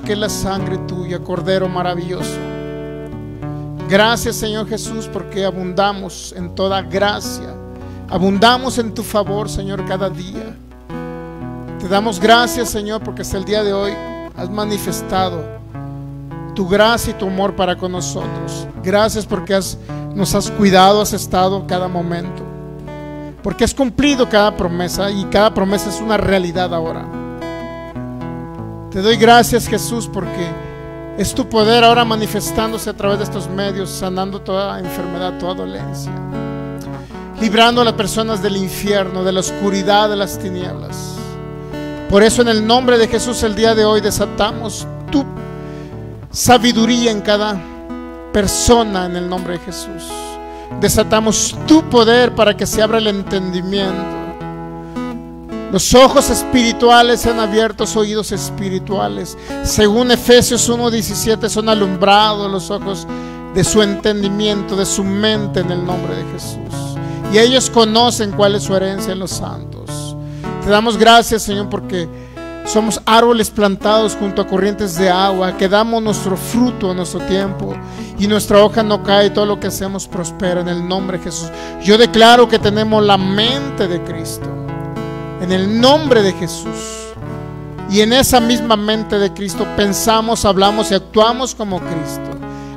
que la sangre tuya, Cordero maravilloso. Gracias Señor Jesús porque abundamos en toda gracia. Abundamos en tu favor, Señor, cada día. Te damos gracias, Señor, porque hasta el día de hoy has manifestado tu gracia y tu amor para con nosotros. Gracias porque nos has cuidado, has estado cada momento. Porque has cumplido cada promesa y cada promesa es una realidad ahora. Te doy gracias Jesús porque es tu poder ahora manifestándose a través de estos medios, sanando toda enfermedad, toda dolencia, librando a las personas del infierno, de la oscuridad, de las tinieblas. Por eso en el nombre de Jesús el día de hoy desatamos tu sabiduría en cada persona en el nombre de Jesús. Desatamos tu poder para que se abra el entendimiento los ojos espirituales se han abierto, oídos espirituales. Según Efesios 1:17 son alumbrados los ojos de su entendimiento, de su mente en el nombre de Jesús. Y ellos conocen cuál es su herencia en los santos. Te damos gracias, Señor, porque somos árboles plantados junto a corrientes de agua, que damos nuestro fruto a nuestro tiempo y nuestra hoja no cae, todo lo que hacemos prospera en el nombre de Jesús. Yo declaro que tenemos la mente de Cristo en el nombre de Jesús. Y en esa misma mente de Cristo pensamos, hablamos y actuamos como Cristo.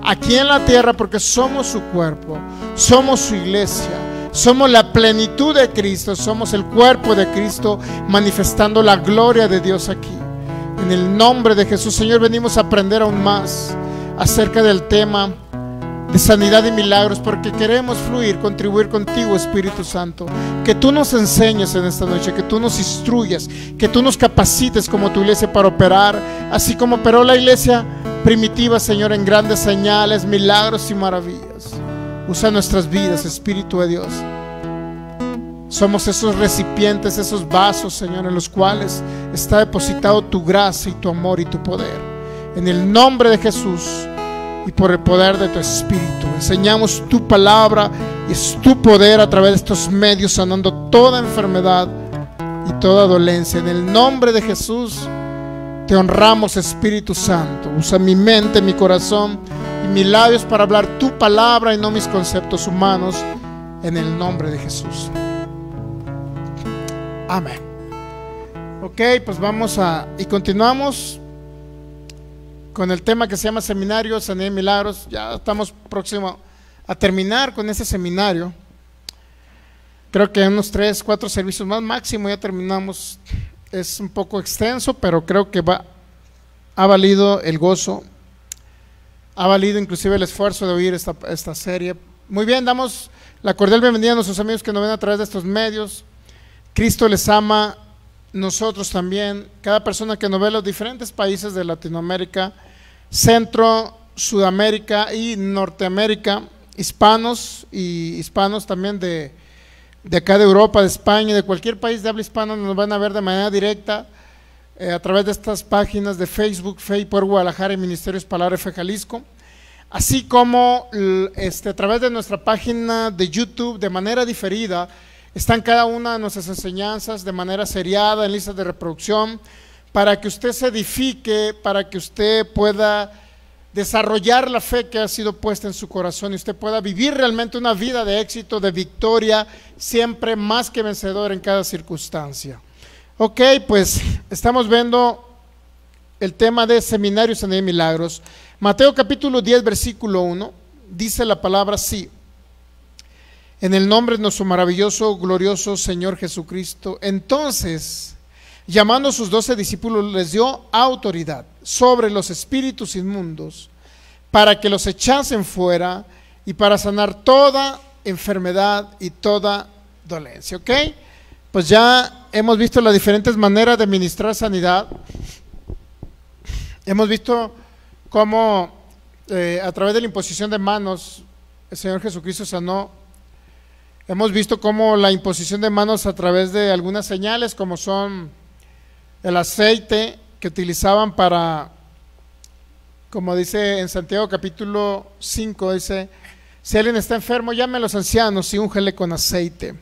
Aquí en la tierra porque somos su cuerpo, somos su iglesia, somos la plenitud de Cristo, somos el cuerpo de Cristo manifestando la gloria de Dios aquí. En el nombre de Jesús, Señor, venimos a aprender aún más acerca del tema de sanidad y milagros, porque queremos fluir, contribuir contigo, Espíritu Santo. Que tú nos enseñes en esta noche, que tú nos instruyas, que tú nos capacites como tu iglesia para operar, así como operó la iglesia primitiva, Señor, en grandes señales, milagros y maravillas. Usa nuestras vidas, Espíritu de Dios. Somos esos recipientes, esos vasos, Señor, en los cuales está depositado tu gracia y tu amor y tu poder. En el nombre de Jesús y por el poder de tu Espíritu. Enseñamos tu palabra y es tu poder a través de estos medios sanando toda enfermedad y toda dolencia. En el nombre de Jesús te honramos, Espíritu Santo. Usa mi mente, mi corazón y mis labios para hablar tu palabra y no mis conceptos humanos. En el nombre de Jesús. Amén. Ok, pues vamos a... Y continuamos con el tema que se llama Seminarios en Milagros. Ya estamos próximos a terminar con ese seminario. Creo que unos tres, cuatro servicios más máximo ya terminamos. Es un poco extenso, pero creo que va, ha valido el gozo, ha valido inclusive el esfuerzo de oír esta, esta serie. Muy bien, damos la cordial bienvenida a nuestros amigos que nos ven a través de estos medios. Cristo les ama, nosotros también, cada persona que nos ve en los diferentes países de Latinoamérica, Centro, Sudamérica y Norteamérica, hispanos y hispanos también de, acá de Europa, de España, de cualquier país de habla hispana, nos van a ver de manera directa eh, a través de estas páginas de Facebook, Facebook por Guadalajara y Ministerios Palabra F. Jalisco, así como este, a través de nuestra página de YouTube de manera diferida, están cada una de nuestras enseñanzas de manera seriada en listas de reproducción, para que usted se edifique, para que usted pueda desarrollar la fe que ha sido puesta en su corazón y usted pueda vivir realmente una vida de éxito, de victoria, siempre más que vencedor en cada circunstancia. Ok, pues estamos viendo el tema de seminarios en milagros. Mateo capítulo 10, versículo 1, dice la palabra sí. En el nombre de nuestro maravilloso, glorioso Señor Jesucristo. Entonces, llamando a sus doce discípulos, les dio autoridad sobre los espíritus inmundos para que los echasen fuera y para sanar toda enfermedad y toda dolencia. ¿Ok? Pues ya hemos visto las diferentes maneras de ministrar sanidad. Hemos visto cómo eh, a través de la imposición de manos el Señor Jesucristo sanó. Hemos visto cómo la imposición de manos a través de algunas señales como son el aceite que utilizaban para, como dice en Santiago capítulo 5, dice, si alguien está enfermo, llame a los ancianos y úngele con aceite.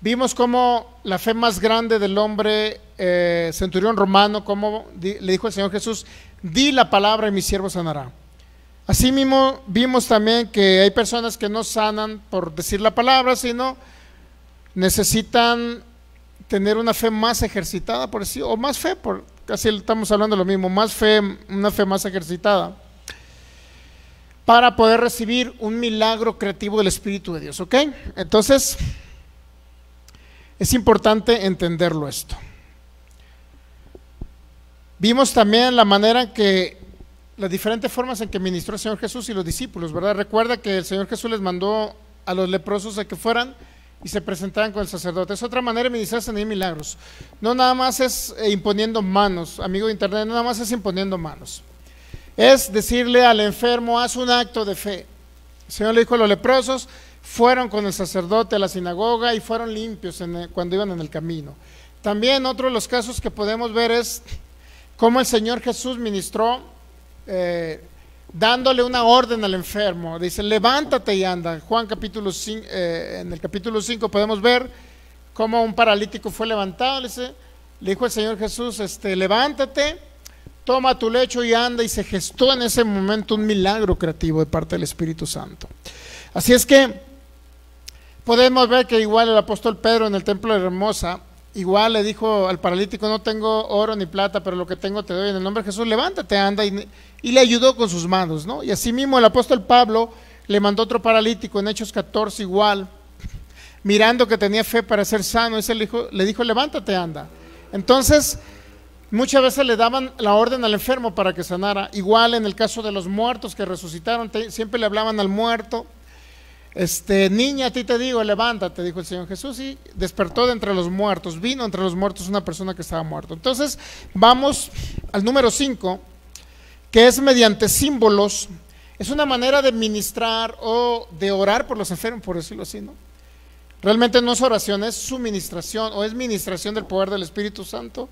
Vimos cómo la fe más grande del hombre eh, centurión romano, como le dijo el Señor Jesús, di la palabra y mi siervo sanará. Asimismo, vimos también que hay personas que no sanan por decir la palabra, sino necesitan tener una fe más ejercitada, por así o más fe, por, casi estamos hablando de lo mismo, más fe, una fe más ejercitada, para poder recibir un milagro creativo del Espíritu de Dios, ¿ok? Entonces, es importante entenderlo esto. Vimos también la manera que, las diferentes formas en que ministró el Señor Jesús y los discípulos, ¿verdad? Recuerda que el Señor Jesús les mandó a los leprosos a que fueran y se presentaban con el sacerdote. Es otra manera de ministrar en milagros. No nada más es eh, imponiendo manos, amigo de internet, no nada más es imponiendo manos. Es decirle al enfermo, haz un acto de fe. El Señor le dijo a los leprosos, fueron con el sacerdote a la sinagoga y fueron limpios cuando iban en el camino. También otro de los casos que podemos ver es cómo el Señor Jesús ministró eh, dándole una orden al enfermo. Dice, levántate y anda. Juan capítulo 5, eh, en el capítulo 5 podemos ver cómo un paralítico fue levantado. Le, dijo el Señor Jesús, este, levántate, toma tu lecho y anda. Y se gestó en ese momento un milagro creativo de parte del Espíritu Santo. Así es que podemos ver que igual el apóstol Pedro en el templo de Hermosa, Igual le dijo al paralítico, no tengo oro ni plata, pero lo que tengo te doy en el nombre de Jesús, levántate, anda, y, le ayudó con sus manos, ¿no? Y asimismo el apóstol Pablo le mandó otro paralítico en Hechos 14 igual, mirando que tenía fe para ser sano, ese le dijo, le dijo levántate, anda. Entonces, muchas veces le daban la orden al enfermo para que sanara, igual en el caso de los muertos que resucitaron, siempre le hablaban al muerto, este, niña, a ti te digo, levántate, dijo el Señor Jesús, y despertó de entre los muertos, vino entre los muertos una persona que estaba muerta. Entonces, vamos al número 5, que es mediante símbolos, es una manera de ministrar o de orar por los enfermos, por decirlo así, ¿no? Realmente no es oración, es suministración o es ministración del poder del Espíritu Santo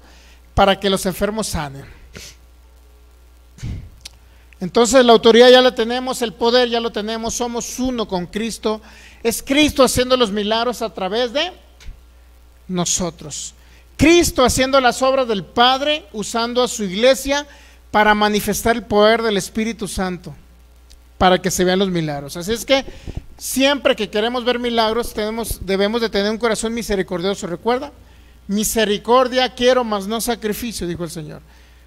para que los enfermos sanen. Entonces la autoridad ya la tenemos, el poder ya lo tenemos, somos uno con Cristo. Es Cristo haciendo los milagros a través de nosotros. Cristo haciendo las obras del Padre, usando a su iglesia para manifestar el poder del Espíritu Santo, para que se vean los milagros. Así es que siempre que queremos ver milagros, tenemos, debemos de tener un corazón misericordioso. ¿Recuerda? Misericordia quiero, mas no sacrificio, dijo el Señor.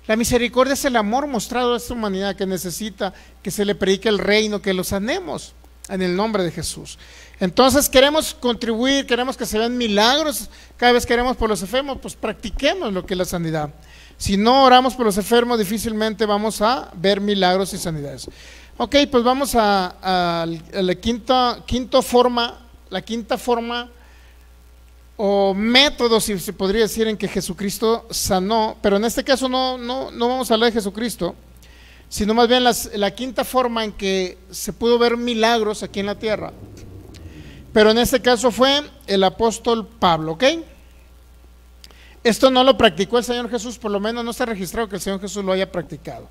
La misericordia es el amor mostrado a esta humanidad que necesita que se le predique el reino, que lo sanemos en el nombre de Jesús. Entonces queremos contribuir, queremos que se vean milagros, cada vez queremos por los enfermos, pues practiquemos lo que es la sanidad. Si no oramos por los enfermos, difícilmente vamos a ver milagros y sanidades. Ok, pues vamos a, la quinta, quinta forma, la quinta forma o métodos, si se podría decir, en que Jesucristo sanó, pero en este caso no, no, vamos a hablar de Jesucristo, sino más bien la quinta forma en que se pudo ver milagros aquí en la tierra. Pero en este caso fue el apóstol Pablo, ¿ok? Esto no lo practicó el Señor Jesús, por lo menos no está registrado que el Señor Jesús lo haya practicado.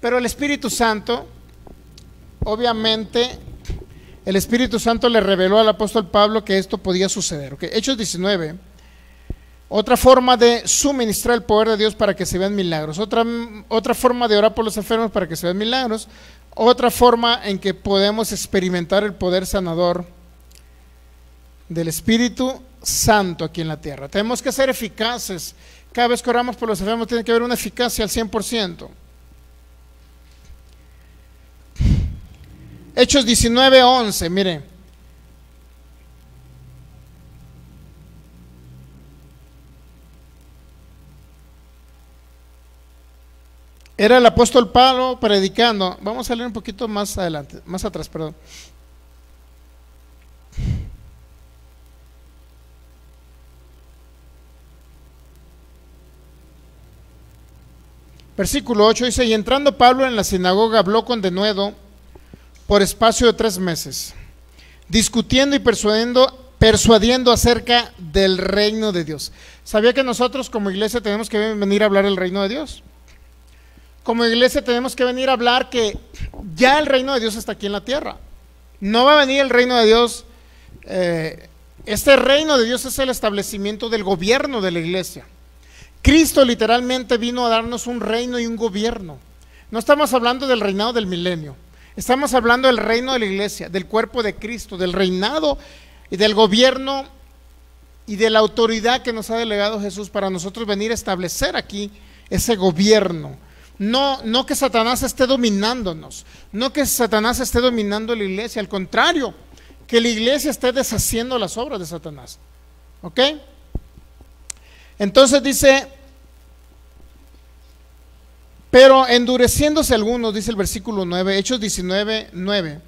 Pero el Espíritu Santo, obviamente, el Espíritu Santo le reveló al apóstol Pablo que esto podía suceder. Okay. Hechos 19. Otra forma de suministrar el poder de Dios para que se vean milagros. Otra, otra forma de orar por los enfermos para que se vean milagros. Otra forma en que podemos experimentar el poder sanador del Espíritu Santo aquí en la tierra. Tenemos que ser eficaces. Cada vez que oramos por los enfermos tiene que haber una eficacia al 100%. Hechos 19, 11, mire. Era el apóstol Pablo predicando. Vamos a leer un poquito más adelante, más atrás, perdón. Versículo 8 dice, y entrando Pablo en la sinagoga habló con denuedo por espacio de tres meses, discutiendo y persuadiendo, persuadiendo acerca del reino de Dios. ¿Sabía que nosotros como iglesia tenemos que venir a hablar el reino de Dios? Como iglesia tenemos que venir a hablar que ya el reino de Dios está aquí en la tierra. No va a venir el reino de Dios. Eh, este reino de Dios es el establecimiento del gobierno de la iglesia. Cristo literalmente vino a darnos un reino y un gobierno. No estamos hablando del reinado del milenio. Estamos hablando del reino de la iglesia, del cuerpo de Cristo, del reinado y del gobierno y de la autoridad que nos ha delegado Jesús para nosotros venir a establecer aquí ese gobierno. No, no que Satanás esté dominándonos, no que Satanás esté dominando la iglesia, al contrario, que la iglesia esté deshaciendo las obras de Satanás. ¿Ok? Entonces dice pero endureciéndose algunos, dice el versículo 9, Hechos 19, 9.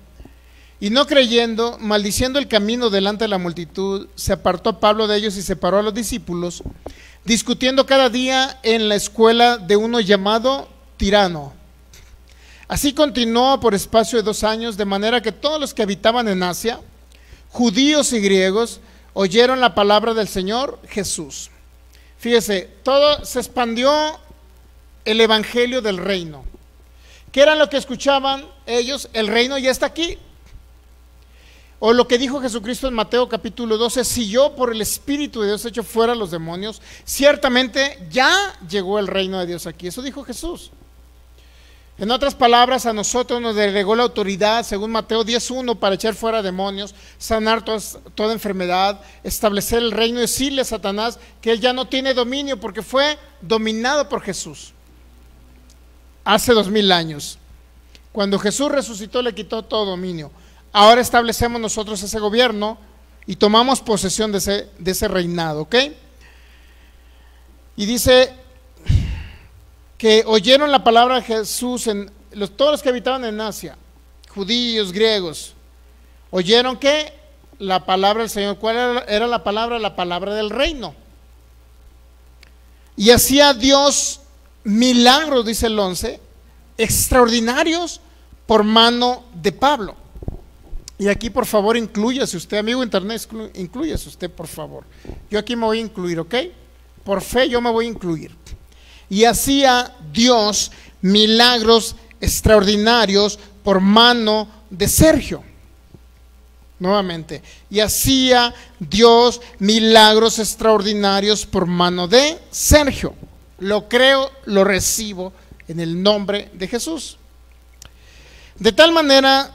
Y no creyendo, maldiciendo el camino delante de la multitud, se apartó Pablo de ellos y separó a los discípulos, discutiendo cada día en la escuela de uno llamado Tirano. Así continuó por espacio de dos años, de manera que todos los que habitaban en Asia, judíos y griegos, oyeron la palabra del Señor Jesús. Fíjese, todo se expandió el Evangelio del reino. ¿Qué era lo que escuchaban ellos? El reino ya está aquí. O lo que dijo Jesucristo en Mateo capítulo 12, si yo por el Espíritu de Dios hecho fuera los demonios, ciertamente ya llegó el reino de Dios aquí. Eso dijo Jesús. En otras palabras, a nosotros nos delegó la autoridad, según Mateo 10.1, para echar fuera demonios, sanar toda enfermedad, establecer el reino, decirle a Satanás que él ya no tiene dominio porque fue dominado por Jesús hace dos mil años. Cuando Jesús resucitó le quitó todo dominio. Ahora establecemos nosotros ese gobierno y tomamos posesión de ese, de ese reinado, ¿ok? Y dice que oyeron la palabra de Jesús en los, todos los que habitaban en Asia, judíos, griegos, oyeron que la palabra del Señor, ¿cuál era, era la palabra? La palabra del reino. Y hacía Dios milagros, dice el 11, extraordinarios por mano de Pablo. Y aquí, por favor, incluyase usted, amigo internet, incluyase usted, por favor. Yo aquí me voy a incluir, ¿ok? Por fe yo me voy a incluir. Y hacía Dios milagros extraordinarios por mano de Sergio. Nuevamente. Y hacía Dios milagros extraordinarios por mano de Sergio. Lo creo, lo recibo en el nombre de Jesús. De tal manera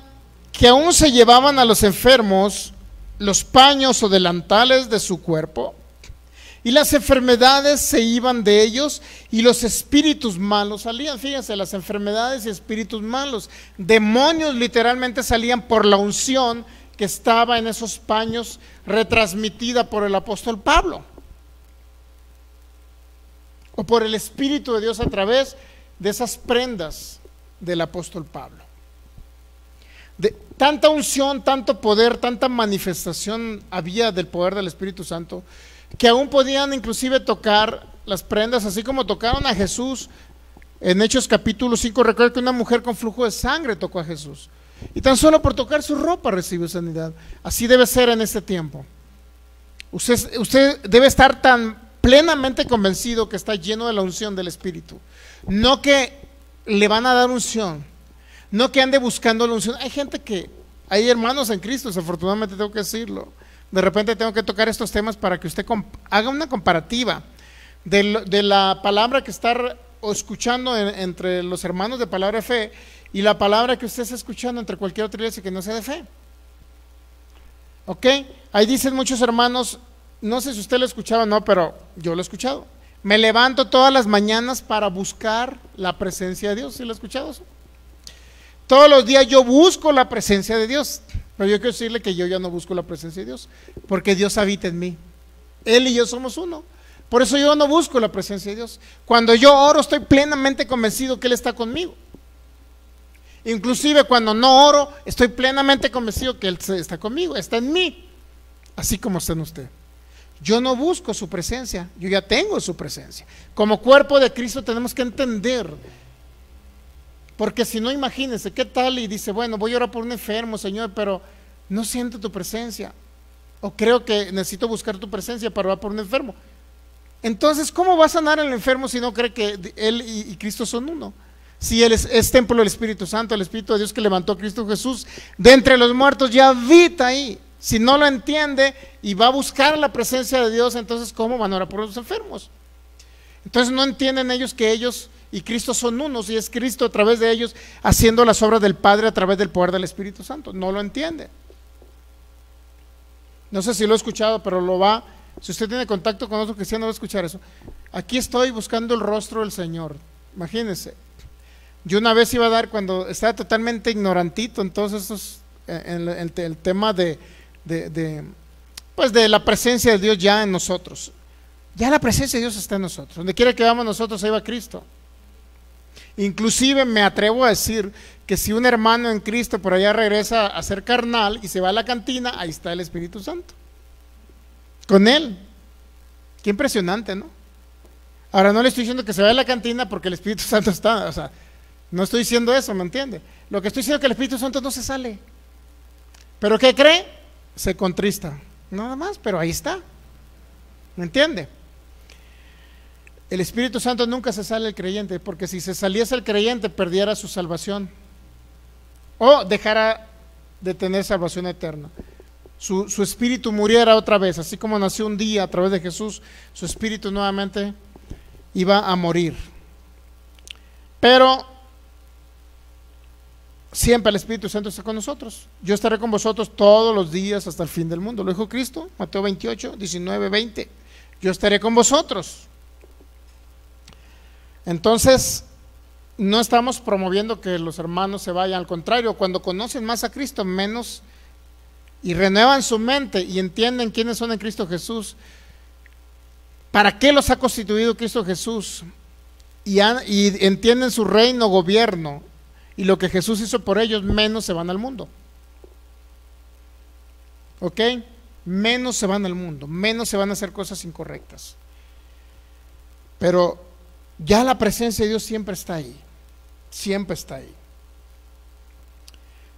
que aún se llevaban a los enfermos los paños o delantales de su cuerpo, y las enfermedades se iban de ellos y los espíritus malos salían. Fíjense, las enfermedades y espíritus malos, demonios literalmente salían por la unción que estaba en esos paños retransmitida por el apóstol Pablo o por el Espíritu de Dios a través de esas prendas del apóstol Pablo. De, tanta unción, tanto poder, tanta manifestación había del poder del Espíritu Santo, que aún podían inclusive tocar las prendas, así como tocaron a Jesús en Hechos capítulo 5. Recuerda que una mujer con flujo de sangre tocó a Jesús. Y tan solo por tocar su ropa recibió sanidad. Así debe ser en este tiempo. Usted, usted debe estar tan plenamente convencido que está lleno de la unción del Espíritu. No que le van a dar unción, no que ande buscando la unción. Hay gente que, hay hermanos en Cristo, desafortunadamente tengo que decirlo. De repente tengo que tocar estos temas para que usted haga una comparativa de, la palabra que está escuchando entre los hermanos de palabra de fe y la palabra que usted está escuchando entre cualquier otra iglesia que no sea de fe. ¿Ok? Ahí dicen muchos hermanos, no sé si usted lo escuchaba o no, pero yo lo he escuchado. Me levanto todas las mañanas para buscar la presencia de Dios. ¿Sí lo ha escuchado Todos los días yo busco la presencia de Dios. Pero yo quiero decirle que yo ya no busco la presencia de Dios, porque Dios habita en mí. Él y yo somos uno. Por eso yo no busco la presencia de Dios. Cuando yo oro estoy plenamente convencido que Él está conmigo. Inclusive cuando no oro, estoy plenamente convencido que Él está conmigo, está en mí, así como está en usted. Yo no busco su presencia, yo ya tengo su presencia. Como cuerpo de Cristo tenemos que entender, porque si no, imagínense, ¿qué tal? Y dice, bueno, voy a orar por un enfermo, Señor, pero no siento tu presencia. O creo que necesito buscar tu presencia para orar por un enfermo. Entonces, ¿cómo va a sanar el enfermo si no cree que Él y, Cristo son uno? Si Él es, es templo del Espíritu Santo, el Espíritu de Dios que levantó a Cristo Jesús de entre los muertos, ya habita ahí. Si no lo entiende y va a buscar la presencia de Dios, entonces ¿cómo van a por los enfermos? Entonces no entienden ellos que ellos y Cristo son unos y es Cristo a través de ellos haciendo las obras del Padre a través del poder del Espíritu Santo. No lo entiende. No sé si lo he escuchado, pero lo va. Si usted tiene contacto con otro cristiano, va a escuchar eso. Aquí estoy buscando el rostro del Señor. Imagínense. Yo una vez iba a dar cuando estaba totalmente ignorantito eh, en todos esos, en el tema de, de, pues de la presencia de Dios ya en nosotros. Ya la presencia de Dios está en nosotros. Donde quiera que vamos nosotros, ahí va Cristo. Inclusive me atrevo a decir que si un hermano en Cristo por allá regresa a ser carnal y se va a la cantina, ahí está el Espíritu Santo. Con él. Qué impresionante, ¿no? Ahora no le estoy diciendo que se vaya a la cantina porque el Espíritu Santo está, o sea, no estoy diciendo eso, ¿me entiende? Lo que estoy diciendo es que el Espíritu Santo no se sale. ¿Pero qué cree? se contrista, nada más, pero ahí está. ¿Me entiende? El Espíritu Santo nunca se sale el creyente, porque si se saliese el creyente perdiera su salvación o dejara de tener salvación eterna. Su, su, espíritu muriera otra vez, así como nació un día a través de Jesús, su espíritu nuevamente iba a morir. Pero siempre el Espíritu Santo está con nosotros. Yo estaré con vosotros todos los días hasta el fin del mundo. Lo dijo Cristo, Mateo 28, 19, 20. Yo estaré con vosotros. Entonces, no estamos promoviendo que los hermanos se vayan. Al contrario, cuando conocen más a Cristo, menos y renuevan su mente y entienden quiénes son en Cristo Jesús, para qué los ha constituido Cristo Jesús y, y entienden su reino, gobierno y lo que Jesús hizo por ellos, menos se van al mundo. ¿Ok? Menos se van al mundo, menos se van a hacer cosas incorrectas. Pero ya la presencia de Dios siempre está ahí, siempre está ahí.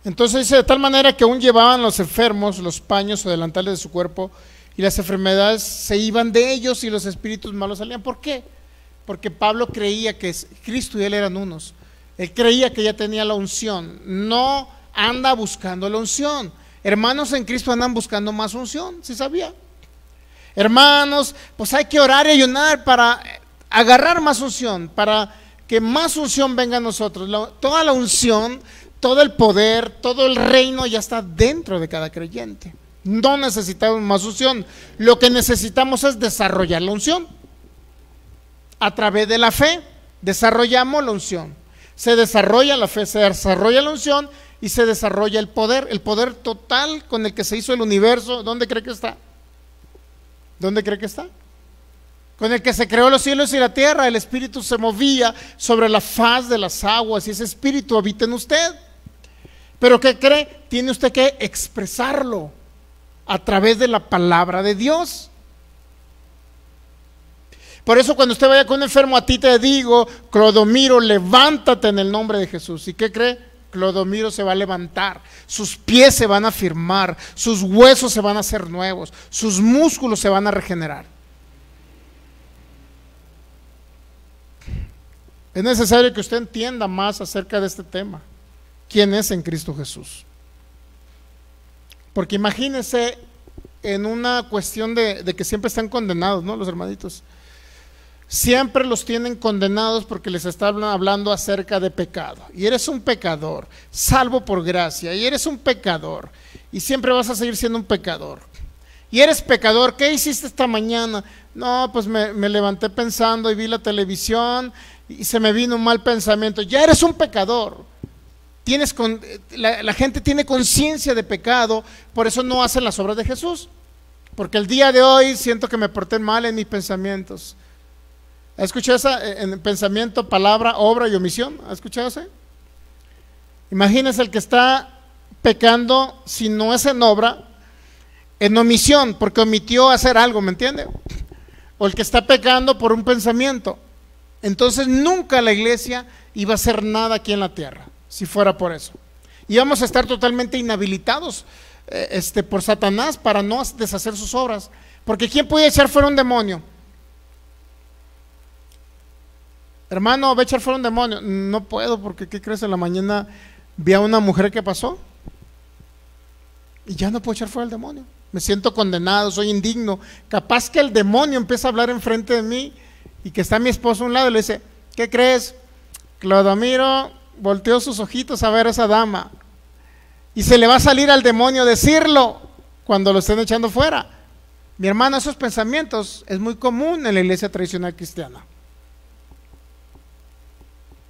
Entonces dice, de tal manera que aún llevaban los enfermos los paños o delantales de su cuerpo y las enfermedades se iban de ellos y los espíritus malos salían. ¿Por qué? Porque Pablo creía que Cristo y él eran unos. Él creía que ya tenía la unción. No anda buscando la unción. Hermanos en Cristo andan buscando más unción, si sabía. Hermanos, pues hay que orar y ayunar para agarrar más unción, para que más unción venga a nosotros. toda la unción, todo el poder, todo el reino ya está dentro de cada creyente. No necesitamos más unción. Lo que necesitamos es desarrollar la unción. A través de la fe desarrollamos la unción. Se desarrolla la fe, se desarrolla la unción y se desarrolla el poder, el poder total con el que se hizo el universo. ¿Dónde cree que está? ¿Dónde cree que está? Con el que se creó los cielos y la tierra, el Espíritu se movía sobre la faz de las aguas y ese Espíritu habita en usted. Pero ¿qué cree? Tiene usted que expresarlo a través de la palabra de Dios. Por eso cuando usted vaya con un enfermo, a ti te digo, Clodomiro, levántate en el nombre de Jesús. ¿Y qué cree? Clodomiro se va a levantar, sus pies se van a firmar, sus huesos se van a hacer nuevos, sus músculos se van a regenerar. Es necesario que usted entienda más acerca de este tema, quién es en Cristo Jesús. Porque imagínese en una cuestión de, de que siempre están condenados, ¿no? Los hermanitos siempre los tienen condenados porque les están hablando acerca de pecado. Y eres un pecador, salvo por gracia, y eres un pecador, y siempre vas a seguir siendo un pecador. Y eres pecador, ¿qué hiciste esta mañana? No, pues me, levanté pensando y vi la televisión y se me vino un mal pensamiento. Ya eres un pecador. Tienes la, la gente tiene conciencia de pecado, por eso no hacen las obras de Jesús. Porque el día de hoy siento que me porté mal en mis pensamientos. ¿Ha escuchado esa eh, en pensamiento, palabra, obra y omisión? ¿Ha escuchado esa? Imagínese el que está pecando, si no es en obra, en omisión, porque omitió hacer algo, ¿me entiende? O el que está pecando por un pensamiento. Entonces nunca la iglesia iba a hacer nada aquí en la tierra, si fuera por eso. Íbamos a estar totalmente inhabilitados eh, este, por Satanás para no deshacer sus obras. Porque ¿quién podía echar fuera un demonio? hermano, ve a echar fuera un demonio. No puedo porque, ¿qué crees? En la mañana vi a una mujer que pasó y ya no puedo echar fuera el demonio. Me siento condenado, soy indigno. Capaz que el demonio empieza a hablar enfrente de mí y que está mi esposo a un lado y le dice, ¿qué crees? Clodomiro volteó sus ojitos a ver a esa dama. Y se le va a salir al demonio decirlo cuando lo estén echando fuera. Mi hermano, esos pensamientos es muy común en la iglesia tradicional cristiana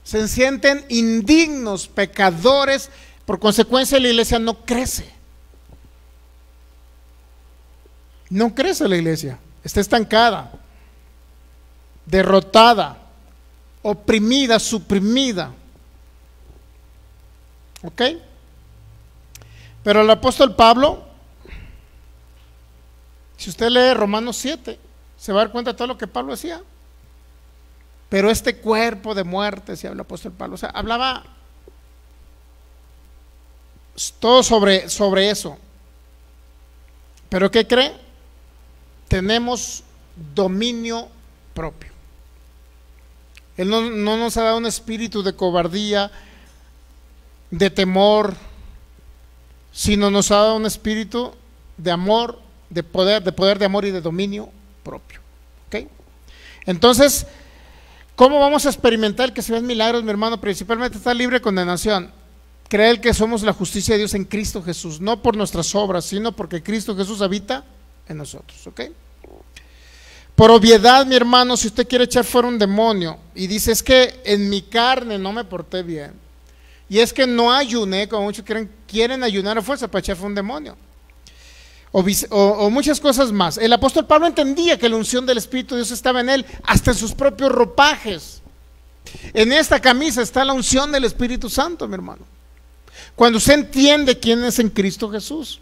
se sienten indignos, pecadores, por consecuencia la iglesia no crece. No crece la iglesia, está estancada, derrotada, oprimida, suprimida. ¿Ok? Pero el apóstol Pablo, si usted lee Romanos 7, se va a dar cuenta de todo lo que Pablo hacía. Pero este cuerpo de muerte, si habla el apóstol Pablo, o sea, hablaba todo sobre, sobre eso. Pero ¿qué cree? Tenemos dominio propio. Él no, nos ha dado un espíritu de cobardía, de temor, sino nos ha dado un espíritu de amor, de poder, de poder de amor y de dominio propio. ¿Ok? Entonces, ¿Cómo vamos a experimentar que se ven milagros, mi hermano? Principalmente está libre de condenación. Creer que somos la justicia de Dios en Cristo Jesús, no por nuestras obras, sino porque Cristo Jesús habita en nosotros, ¿ok? Por obviedad, mi hermano, si usted quiere echar fuera un demonio y dice, es que en mi carne no me porté bien, y es que no ayuné, como muchos quieren, quieren ayunar a fuerza para echar fuera un demonio o, muchas cosas más. El apóstol Pablo entendía que la unción del Espíritu de Dios estaba en él, hasta en sus propios ropajes. En esta camisa está la unción del Espíritu Santo, mi hermano. Cuando usted entiende quién es en Cristo Jesús,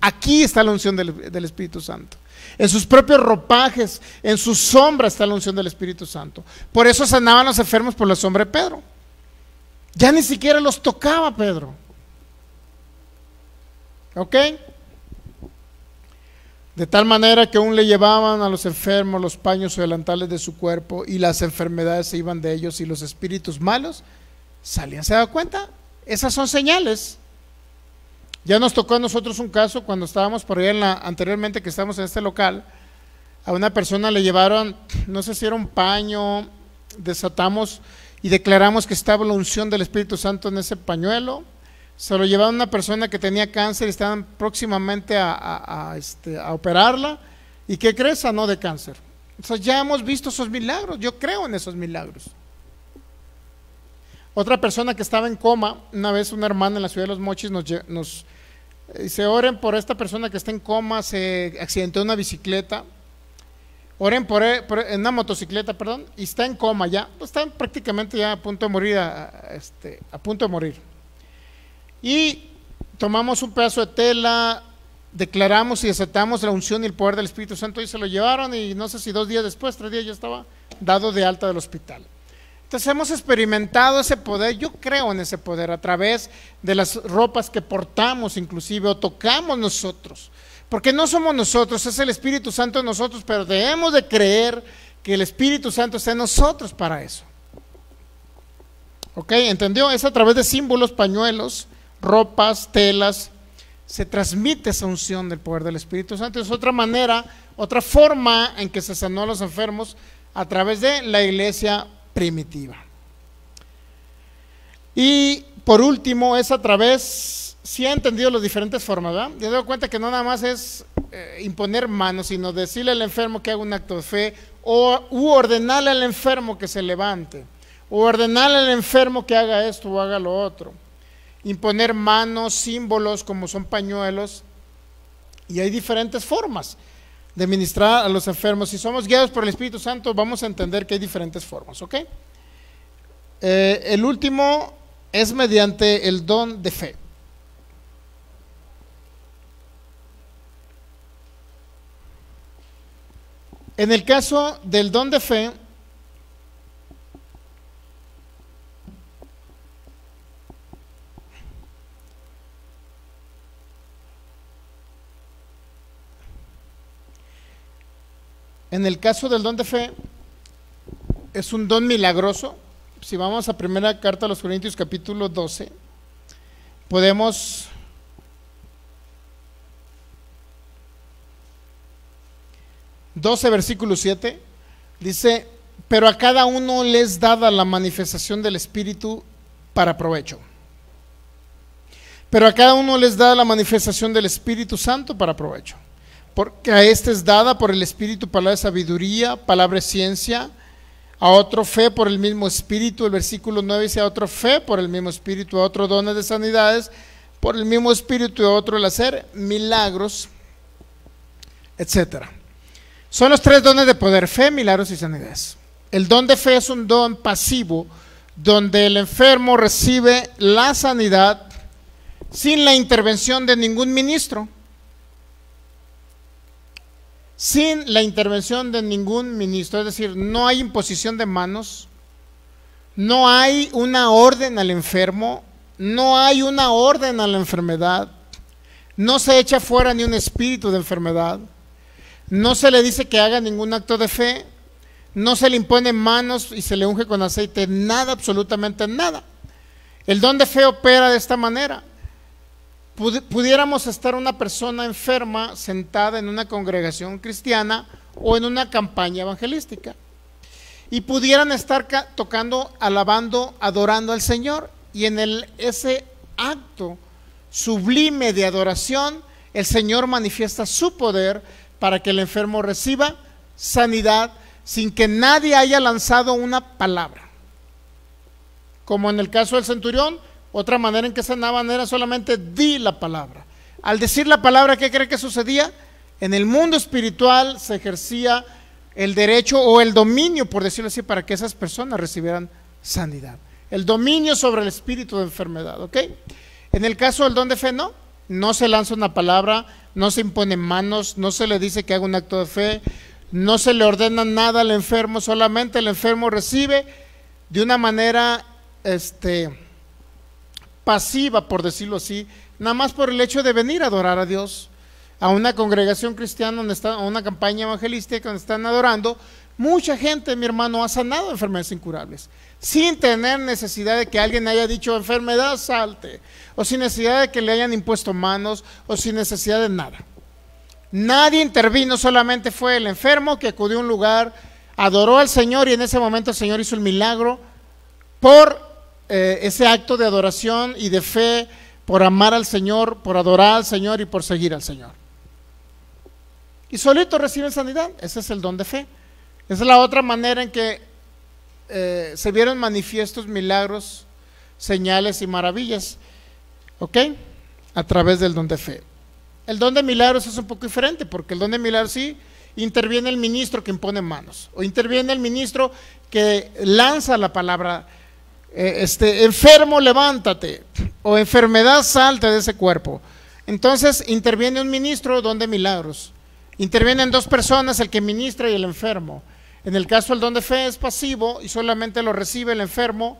aquí está la unción del, Espíritu Santo. En sus propios ropajes, en su sombra está la unción del Espíritu Santo. Por eso sanaban los enfermos por la sombra de Pedro. Ya ni siquiera los tocaba Pedro. ¿Ok? De tal manera que aún le llevaban a los enfermos los paños o delantales de su cuerpo y las enfermedades se iban de ellos y los espíritus malos salían. ¿Se da cuenta? Esas son señales. Ya nos tocó a nosotros un caso cuando estábamos por ahí, la, anteriormente que estábamos en este local. A una persona le llevaron, no sé si era un paño, desatamos y declaramos que estaba la unción del Espíritu Santo en ese pañuelo se lo llevaron a una persona que tenía cáncer y estaban próximamente a, este, operarla. ¿Y que crees? Sanó de cáncer. Entonces ya hemos visto esos milagros, yo creo en esos milagros. Otra persona que estaba en coma, una vez una hermana en la ciudad de Los Mochis nos, nos eh, dice, oren por esta persona que está en coma, se accidentó en una bicicleta, oren por, e-, e-, en una motocicleta, perdón, y está en coma ya, está prácticamente ya a punto de morir, este, a punto de morir. Y tomamos un pedazo de tela, declaramos y aceptamos la unción y el poder del Espíritu Santo y se lo llevaron y no sé si dos días después, tres días ya estaba dado de alta del hospital. Entonces hemos experimentado ese poder, yo creo en ese poder a través de las ropas que portamos inclusive o tocamos nosotros. Porque no somos nosotros, es el Espíritu Santo en nosotros, pero debemos de creer que el Espíritu Santo está en nosotros para eso. ¿Ok? ¿Entendió? Es a través de símbolos, pañuelos, ropas, telas, se transmite esa unción del poder del Espíritu Santo. Es otra manera, otra forma en que se sanó a los enfermos a través de la iglesia primitiva. Y por último, es a través, si ha entendido las diferentes formas, ¿verdad? Yo doy cuenta que no nada más es eh, imponer manos, sino decirle al enfermo que haga un acto de fe, o ordenarle al enfermo que se levante, o ordenarle al enfermo que haga esto o haga lo otro imponer manos, símbolos como son pañuelos, y hay diferentes formas de ministrar a los enfermos. Si somos guiados por el Espíritu Santo, vamos a entender que hay diferentes formas, ¿ok? Eh, el último es mediante el don de fe. En el caso del don de fe, En el caso del don de fe, es un don milagroso. Si vamos a primera carta a los Corintios capítulo 12, podemos ...12 versículo 7... dice, pero a cada uno les dada la manifestación del Espíritu para provecho. Pero a cada uno les da la manifestación del Espíritu Santo para provecho porque a este es dada por el Espíritu palabra de sabiduría, palabra de ciencia, a otro fe por el mismo Espíritu, el versículo 9 dice a otro fe por el mismo Espíritu, a otro dones de sanidades, por el mismo Espíritu, a otro el hacer milagros, etcétera. Son los tres dones de poder, fe, milagros y sanidades. El don de fe es un don pasivo, donde el enfermo recibe la sanidad sin la intervención de ningún ministro sin la intervención de ningún ministro, es decir, no hay imposición de manos, no hay una orden al enfermo, no hay una orden a la enfermedad, no se echa fuera ni un espíritu de enfermedad, no se le dice que haga ningún acto de fe, no se le impone manos y se le unge con aceite, nada, absolutamente nada. El don de fe opera de esta manera pudiéramos estar una persona enferma sentada en una congregación cristiana o en una campaña evangelística. Y pudieran estar tocando, alabando, adorando al Señor. Y en ese acto sublime de adoración, el Señor manifiesta su poder para que el enfermo reciba sanidad sin que nadie haya lanzado una palabra. Como en el caso del centurión, otra manera en que sanaban era solamente di la palabra. Al decir la palabra, ¿qué cree que sucedía? En el mundo espiritual se ejercía el derecho o el dominio, por decirlo así, para que esas personas recibieran sanidad. El dominio sobre el espíritu de enfermedad, ¿ok? En el caso del don de fe, no. No se lanza una palabra, no se imponen manos, no se le dice que haga un acto de fe, no se le ordena nada al enfermo, solamente el enfermo recibe de una manera, este, pasiva, por decirlo así, nada más por el hecho de venir a adorar a Dios a una congregación cristiana, donde está, a una campaña evangelística donde están adorando, mucha gente, mi hermano, ha sanado enfermedades incurables, sin tener necesidad de que alguien haya dicho enfermedad, salte, o sin necesidad de que le hayan impuesto manos, o sin necesidad de nada. Nadie intervino, solamente fue el enfermo que acudió a un lugar, adoró al Señor y en ese momento el Señor hizo el milagro por eh, ese acto de adoración y de fe por amar al Señor, por adorar al Señor y por seguir al Señor. Y solito reciben sanidad, ese es el don de fe. Esa es la otra manera en que eh, se vieron manifiestos milagros, señales y maravillas, ¿ok? A través del don de fe. El don de milagros es un poco diferente, porque el don de milagros sí interviene el ministro que impone manos, o interviene el ministro que lanza la palabra eh, este, enfermo, levántate, o enfermedad, salta de ese cuerpo. Entonces interviene un ministro, donde milagros. Intervienen dos personas, el que ministra y el enfermo. En el caso del don de fe es pasivo y solamente lo recibe el enfermo,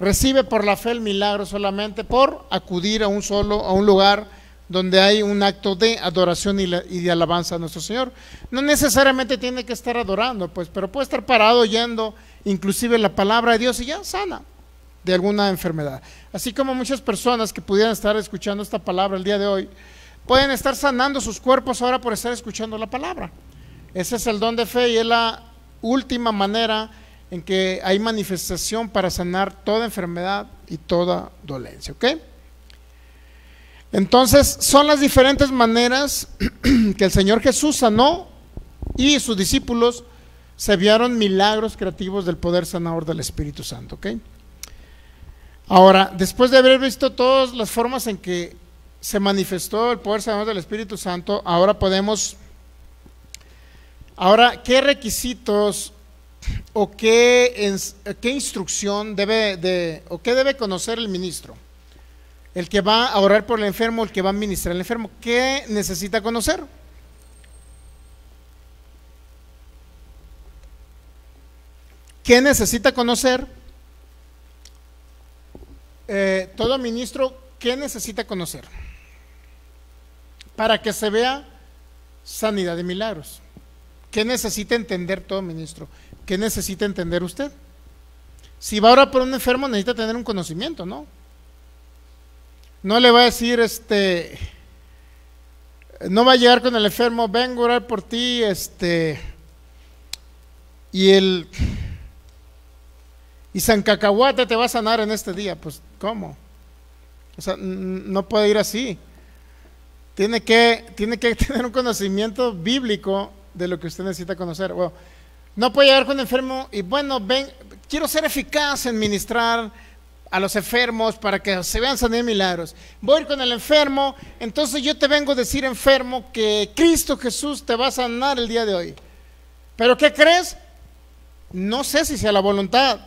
recibe por la fe el milagro solamente por acudir a un solo, a un lugar donde hay un acto de adoración y de alabanza a nuestro Señor. No necesariamente tiene que estar adorando, pues, pero puede estar parado oyendo inclusive la palabra de Dios y ya sana de alguna enfermedad. Así como muchas personas que pudieran estar escuchando esta palabra el día de hoy, pueden estar sanando sus cuerpos ahora por estar escuchando la palabra. Ese es el don de fe y es la última manera en que hay manifestación para sanar toda enfermedad y toda dolencia. ¿Ok? Entonces, son las diferentes maneras que el Señor Jesús sanó y sus discípulos se vieron milagros creativos del poder sanador del Espíritu Santo. ¿Ok? Ahora, después de haber visto todas las formas en que se manifestó el poder sanador del Espíritu Santo, ahora podemos, ahora, ¿qué requisitos o qué, qué instrucción debe de, o qué debe conocer el ministro? El que va a orar por el enfermo, el que va a ministrar al enfermo, ¿qué necesita conocer? ¿Qué necesita conocer? Eh, todo ministro, ¿qué necesita conocer? Para que se vea sanidad de milagros. ¿Qué necesita entender todo ministro? ¿Qué necesita entender usted? Si va a orar por un enfermo, necesita tener un conocimiento, ¿no? No le va a decir, este, no va a llegar con el enfermo, vengo a orar por ti, este, y el y San Cacahuate te va a sanar en este día. Pues, ¿cómo? O sea, no puede ir así. Tiene que, tiene que tener un conocimiento bíblico de lo que usted necesita conocer. no puede ir con el enfermo y bueno, ven, quiero ser eficaz en ministrar a los enfermos para que se vean sanar milagros. Voy a ir con el enfermo, entonces yo te vengo a decir enfermo que Cristo Jesús te va a sanar el día de hoy. ¿Pero qué crees? No sé si sea la voluntad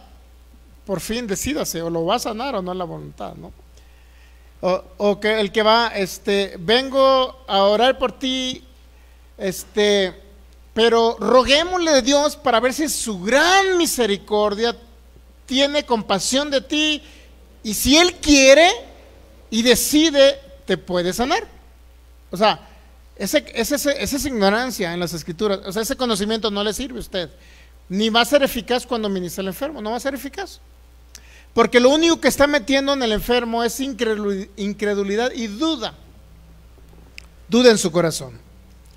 por fin decídase, o lo va a sanar o no es la voluntad, ¿no? O, que el que va, este, vengo a orar por ti, este, pero roguémosle a Dios para ver si su gran misericordia tiene compasión de ti y si Él quiere y decide, te puede sanar. O sea, ese, esa es ignorancia en las escrituras, o sea, ese conocimiento no le sirve a usted, ni va a ser eficaz cuando ministra el enfermo, no va a ser eficaz. Porque lo único que está metiendo en el enfermo es incredulidad y duda. Duda en su corazón.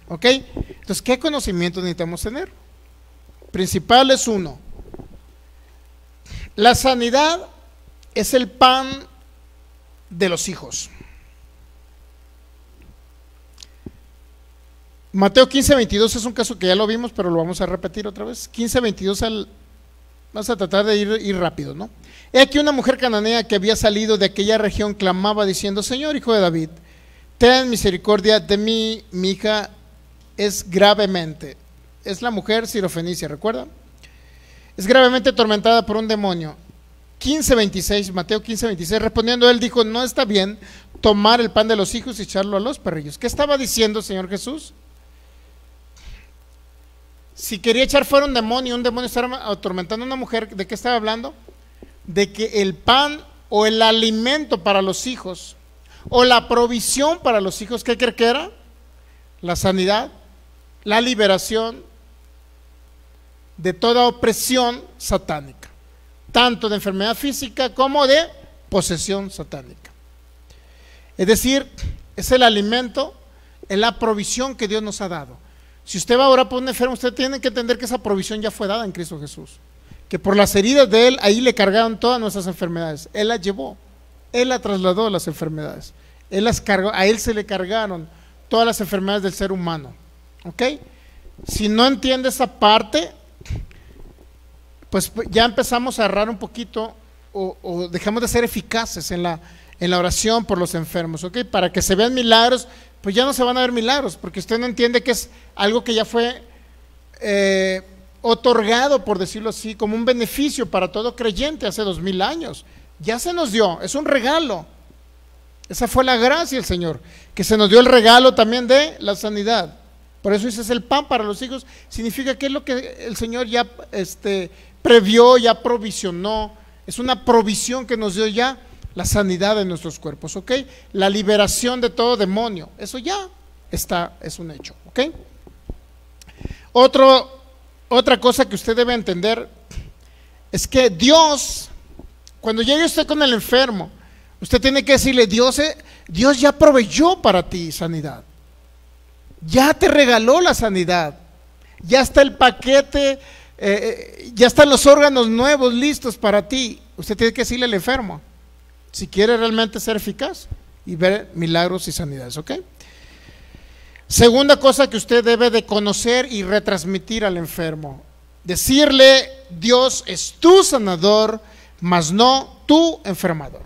¿Ok? Entonces, ¿qué conocimiento necesitamos tener? Principal es uno. La sanidad es el pan de los hijos. Mateo 15, 22 es un caso que ya lo vimos, pero lo vamos a repetir otra vez. 15, 22 al Vamos a tratar de ir, ir rápido, ¿no? He aquí una mujer cananea que había salido de aquella región clamaba diciendo, Señor hijo de David, ten misericordia de mí, mi hija es gravemente, es la mujer sirofenicia, ¿recuerda? Es gravemente atormentada por un demonio. 15.26, Mateo 15.26, respondiendo él dijo, no está bien tomar el pan de los hijos y echarlo a los perrillos. ¿Qué estaba diciendo Señor Jesús? Si quería echar fuera un demonio, un demonio estaba atormentando a una mujer, ¿de qué estaba hablando? De que el pan o el alimento para los hijos o la provisión para los hijos, ¿qué cree que era? La sanidad, la liberación de toda opresión satánica, tanto de enfermedad física como de posesión satánica. Es decir, es el alimento, es la provisión que Dios nos ha dado. Si usted va a orar por un enfermo, usted tiene que entender que esa provisión ya fue dada en Cristo Jesús. Que por las heridas de Él, ahí le cargaron todas nuestras enfermedades. Él las llevó. Él la trasladó las enfermedades. Él las cargó, a Él se le cargaron todas las enfermedades del ser humano. ¿Ok? Si no entiende esa parte, pues ya empezamos a errar un poquito o, o, dejamos de ser eficaces en la, en la oración por los enfermos, ¿ok? Para que se vean milagros, pues ya no se van a ver milagros, porque usted no entiende que es algo que ya fue eh, otorgado, por decirlo así, como un beneficio para todo creyente hace dos mil años. Ya se nos dio, es un regalo. Esa fue la gracia del Señor, que se nos dio el regalo también de la sanidad. Por eso dices el pan para los hijos, significa que es lo que el Señor ya este, previó, ya provisionó. Es una provisión que nos dio ya la sanidad de nuestros cuerpos, ¿ok? La liberación de todo demonio, eso ya está, es un hecho, ¿ok? Otro, otra cosa que usted debe entender es que Dios, cuando llegue usted con el enfermo, usted tiene que decirle, Dios, eh, Dios ya proveyó para ti sanidad, ya te regaló la sanidad, ya está el paquete, eh, eh, ya están los órganos nuevos listos para ti. Usted tiene que decirle al enfermo si quiere realmente ser eficaz y ver milagros y sanidades, ¿ok? Segunda cosa que usted debe de conocer y retransmitir al enfermo. Decirle, Dios es tu sanador, mas no tu enfermador.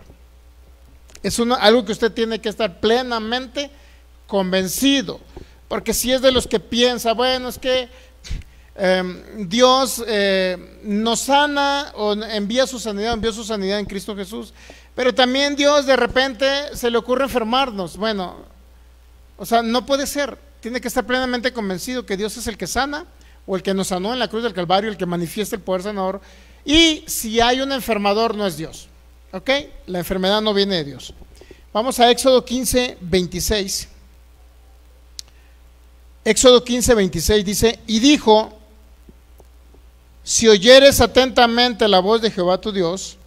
Es algo que usted tiene que estar plenamente convencido. Porque si es de los que piensa, bueno, es que em, Dios eh, nos sana o envía su sanidad, envió su sanidad en Cristo Jesús, pero también Dios de repente se le ocurre enfermarnos. Bueno, o sea, no puede ser. Tiene que estar plenamente convencido que Dios es el que sana o el que nos sanó en la cruz del Calvario, el que manifiesta el poder sanador. Y si hay un enfermador, no es Dios. ¿Ok? La enfermedad no viene de Dios. Vamos a Éxodo 15, 26. Éxodo 15, 26 dice, y dijo, si oyeres atentamente la voz de Jehová tu Dios,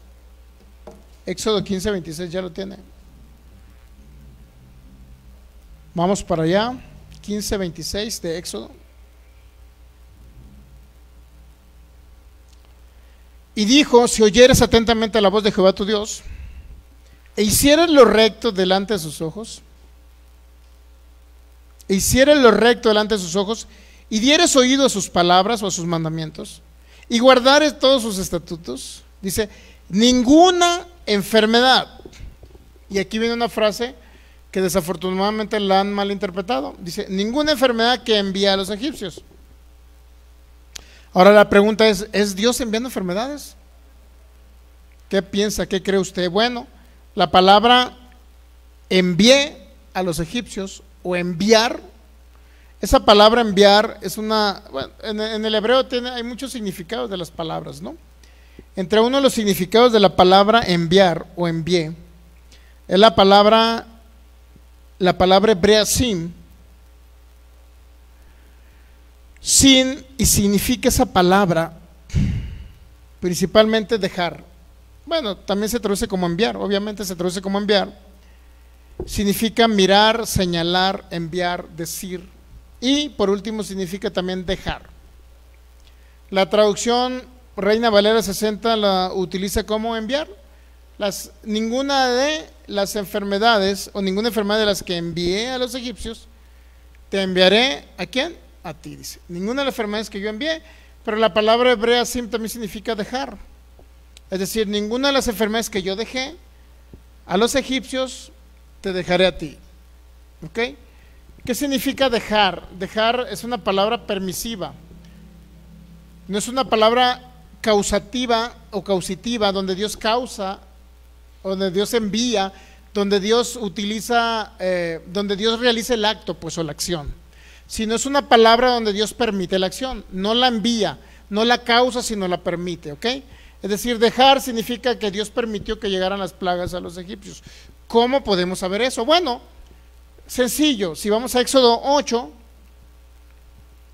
Éxodo 15, 26 ya lo tiene. Vamos para allá. 15, 26 de Éxodo. Y dijo, si oyeres atentamente a la voz de Jehová tu Dios, e hicieres lo recto delante de sus ojos, e hicieres lo recto delante de sus ojos, y dieres oído a sus palabras o a sus mandamientos, y guardares todos sus estatutos, dice, ninguna enfermedad. Y aquí viene una frase que desafortunadamente la han malinterpretado. Dice, ninguna enfermedad que envía a los egipcios. Ahora la pregunta es, ¿es Dios enviando enfermedades? ¿Qué piensa? ¿Qué cree usted? Bueno, la palabra envié a los egipcios o enviar, esa palabra enviar es una, bueno, en, el hebreo hay muchos significados de las palabras, ¿no? Entre uno de los significados de la palabra enviar o envié es la palabra, la palabra hebrea sin, sin y significa esa palabra principalmente dejar. Bueno, también se traduce como enviar, obviamente se traduce como enviar. Significa mirar, señalar, enviar, decir. Y por último significa también dejar. La traducción Reina Valera 60 la utiliza como enviar. Las, ninguna de las enfermedades o ninguna enfermedad de las que envié a los egipcios, te enviaré a quién? A ti, dice. Ninguna de las enfermedades que yo envié, pero la palabra hebrea sim también significa dejar. Es decir, ninguna de las enfermedades que yo dejé a los egipcios, te dejaré a ti. ¿Ok? ¿Qué significa dejar? Dejar es una palabra permisiva. No es una palabra causativa o causitiva donde Dios causa, donde Dios envía, donde Dios utiliza, eh, donde Dios realiza el acto, pues o la acción. si no es una palabra donde Dios permite la acción, no la envía, no la causa, sino la permite, ¿ok? Es decir, dejar significa que Dios permitió que llegaran las plagas a los egipcios. ¿Cómo podemos saber eso? Bueno, sencillo, si vamos a Éxodo 8,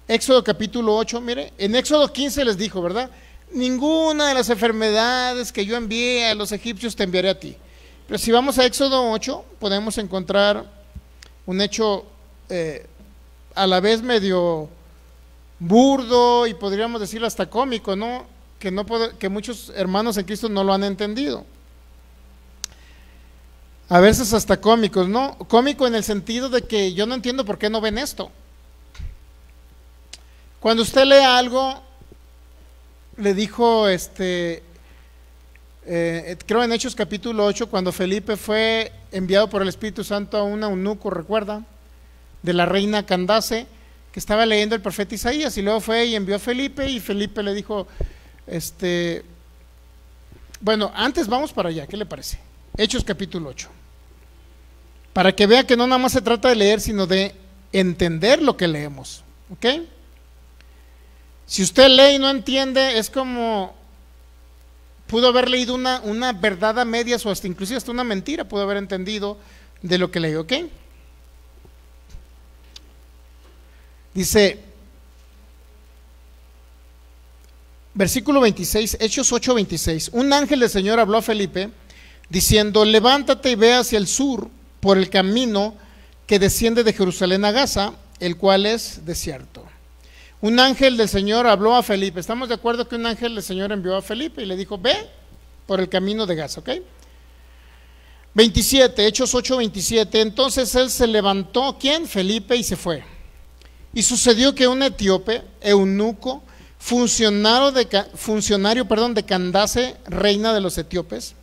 Éxodo capítulo 8, mire, en Éxodo 15 les dijo, ¿verdad? ninguna de las enfermedades que yo envié a los egipcios te enviaré a ti. Pero si vamos a Éxodo 8, podemos encontrar un hecho eh, a la vez medio burdo y podríamos decirlo hasta cómico, ¿no? Que, no que muchos hermanos en Cristo no lo han entendido. A veces hasta cómicos, ¿no? Cómico en el sentido de que yo no entiendo por qué no ven esto. Cuando usted lee algo le dijo, este, eh, eh, creo en Hechos capítulo 8, cuando Felipe fue enviado por el Espíritu Santo a un eunuco, recuerda, de la reina Candace, que estaba leyendo el profeta Isaías, y luego fue y envió a Felipe, y Felipe le dijo, este, bueno, antes vamos para allá, ¿qué le parece? Hechos capítulo 8. Para que vea que no nada más se trata de leer, sino de entender lo que leemos. ¿Ok? Si usted lee y no entiende, es como pudo haber leído una, una verdad a medias o hasta inclusive hasta una mentira, pudo haber entendido de lo que leí, ¿ok? Dice, versículo 26, Hechos 8, 26, un ángel del Señor habló a Felipe diciendo, levántate y ve hacia el sur por el camino que desciende de Jerusalén a Gaza, el cual es desierto un ángel del Señor habló a Felipe. Estamos de acuerdo que un ángel del Señor envió a Felipe y le dijo, ve por el camino de Gaza, ¿ok? 27, Hechos 8, 27. Entonces él se levantó, ¿quién? Felipe y se fue. Y sucedió que un etíope, eunuco, funcionario de, funcionario, perdón, de Candace, reina de los etíopes,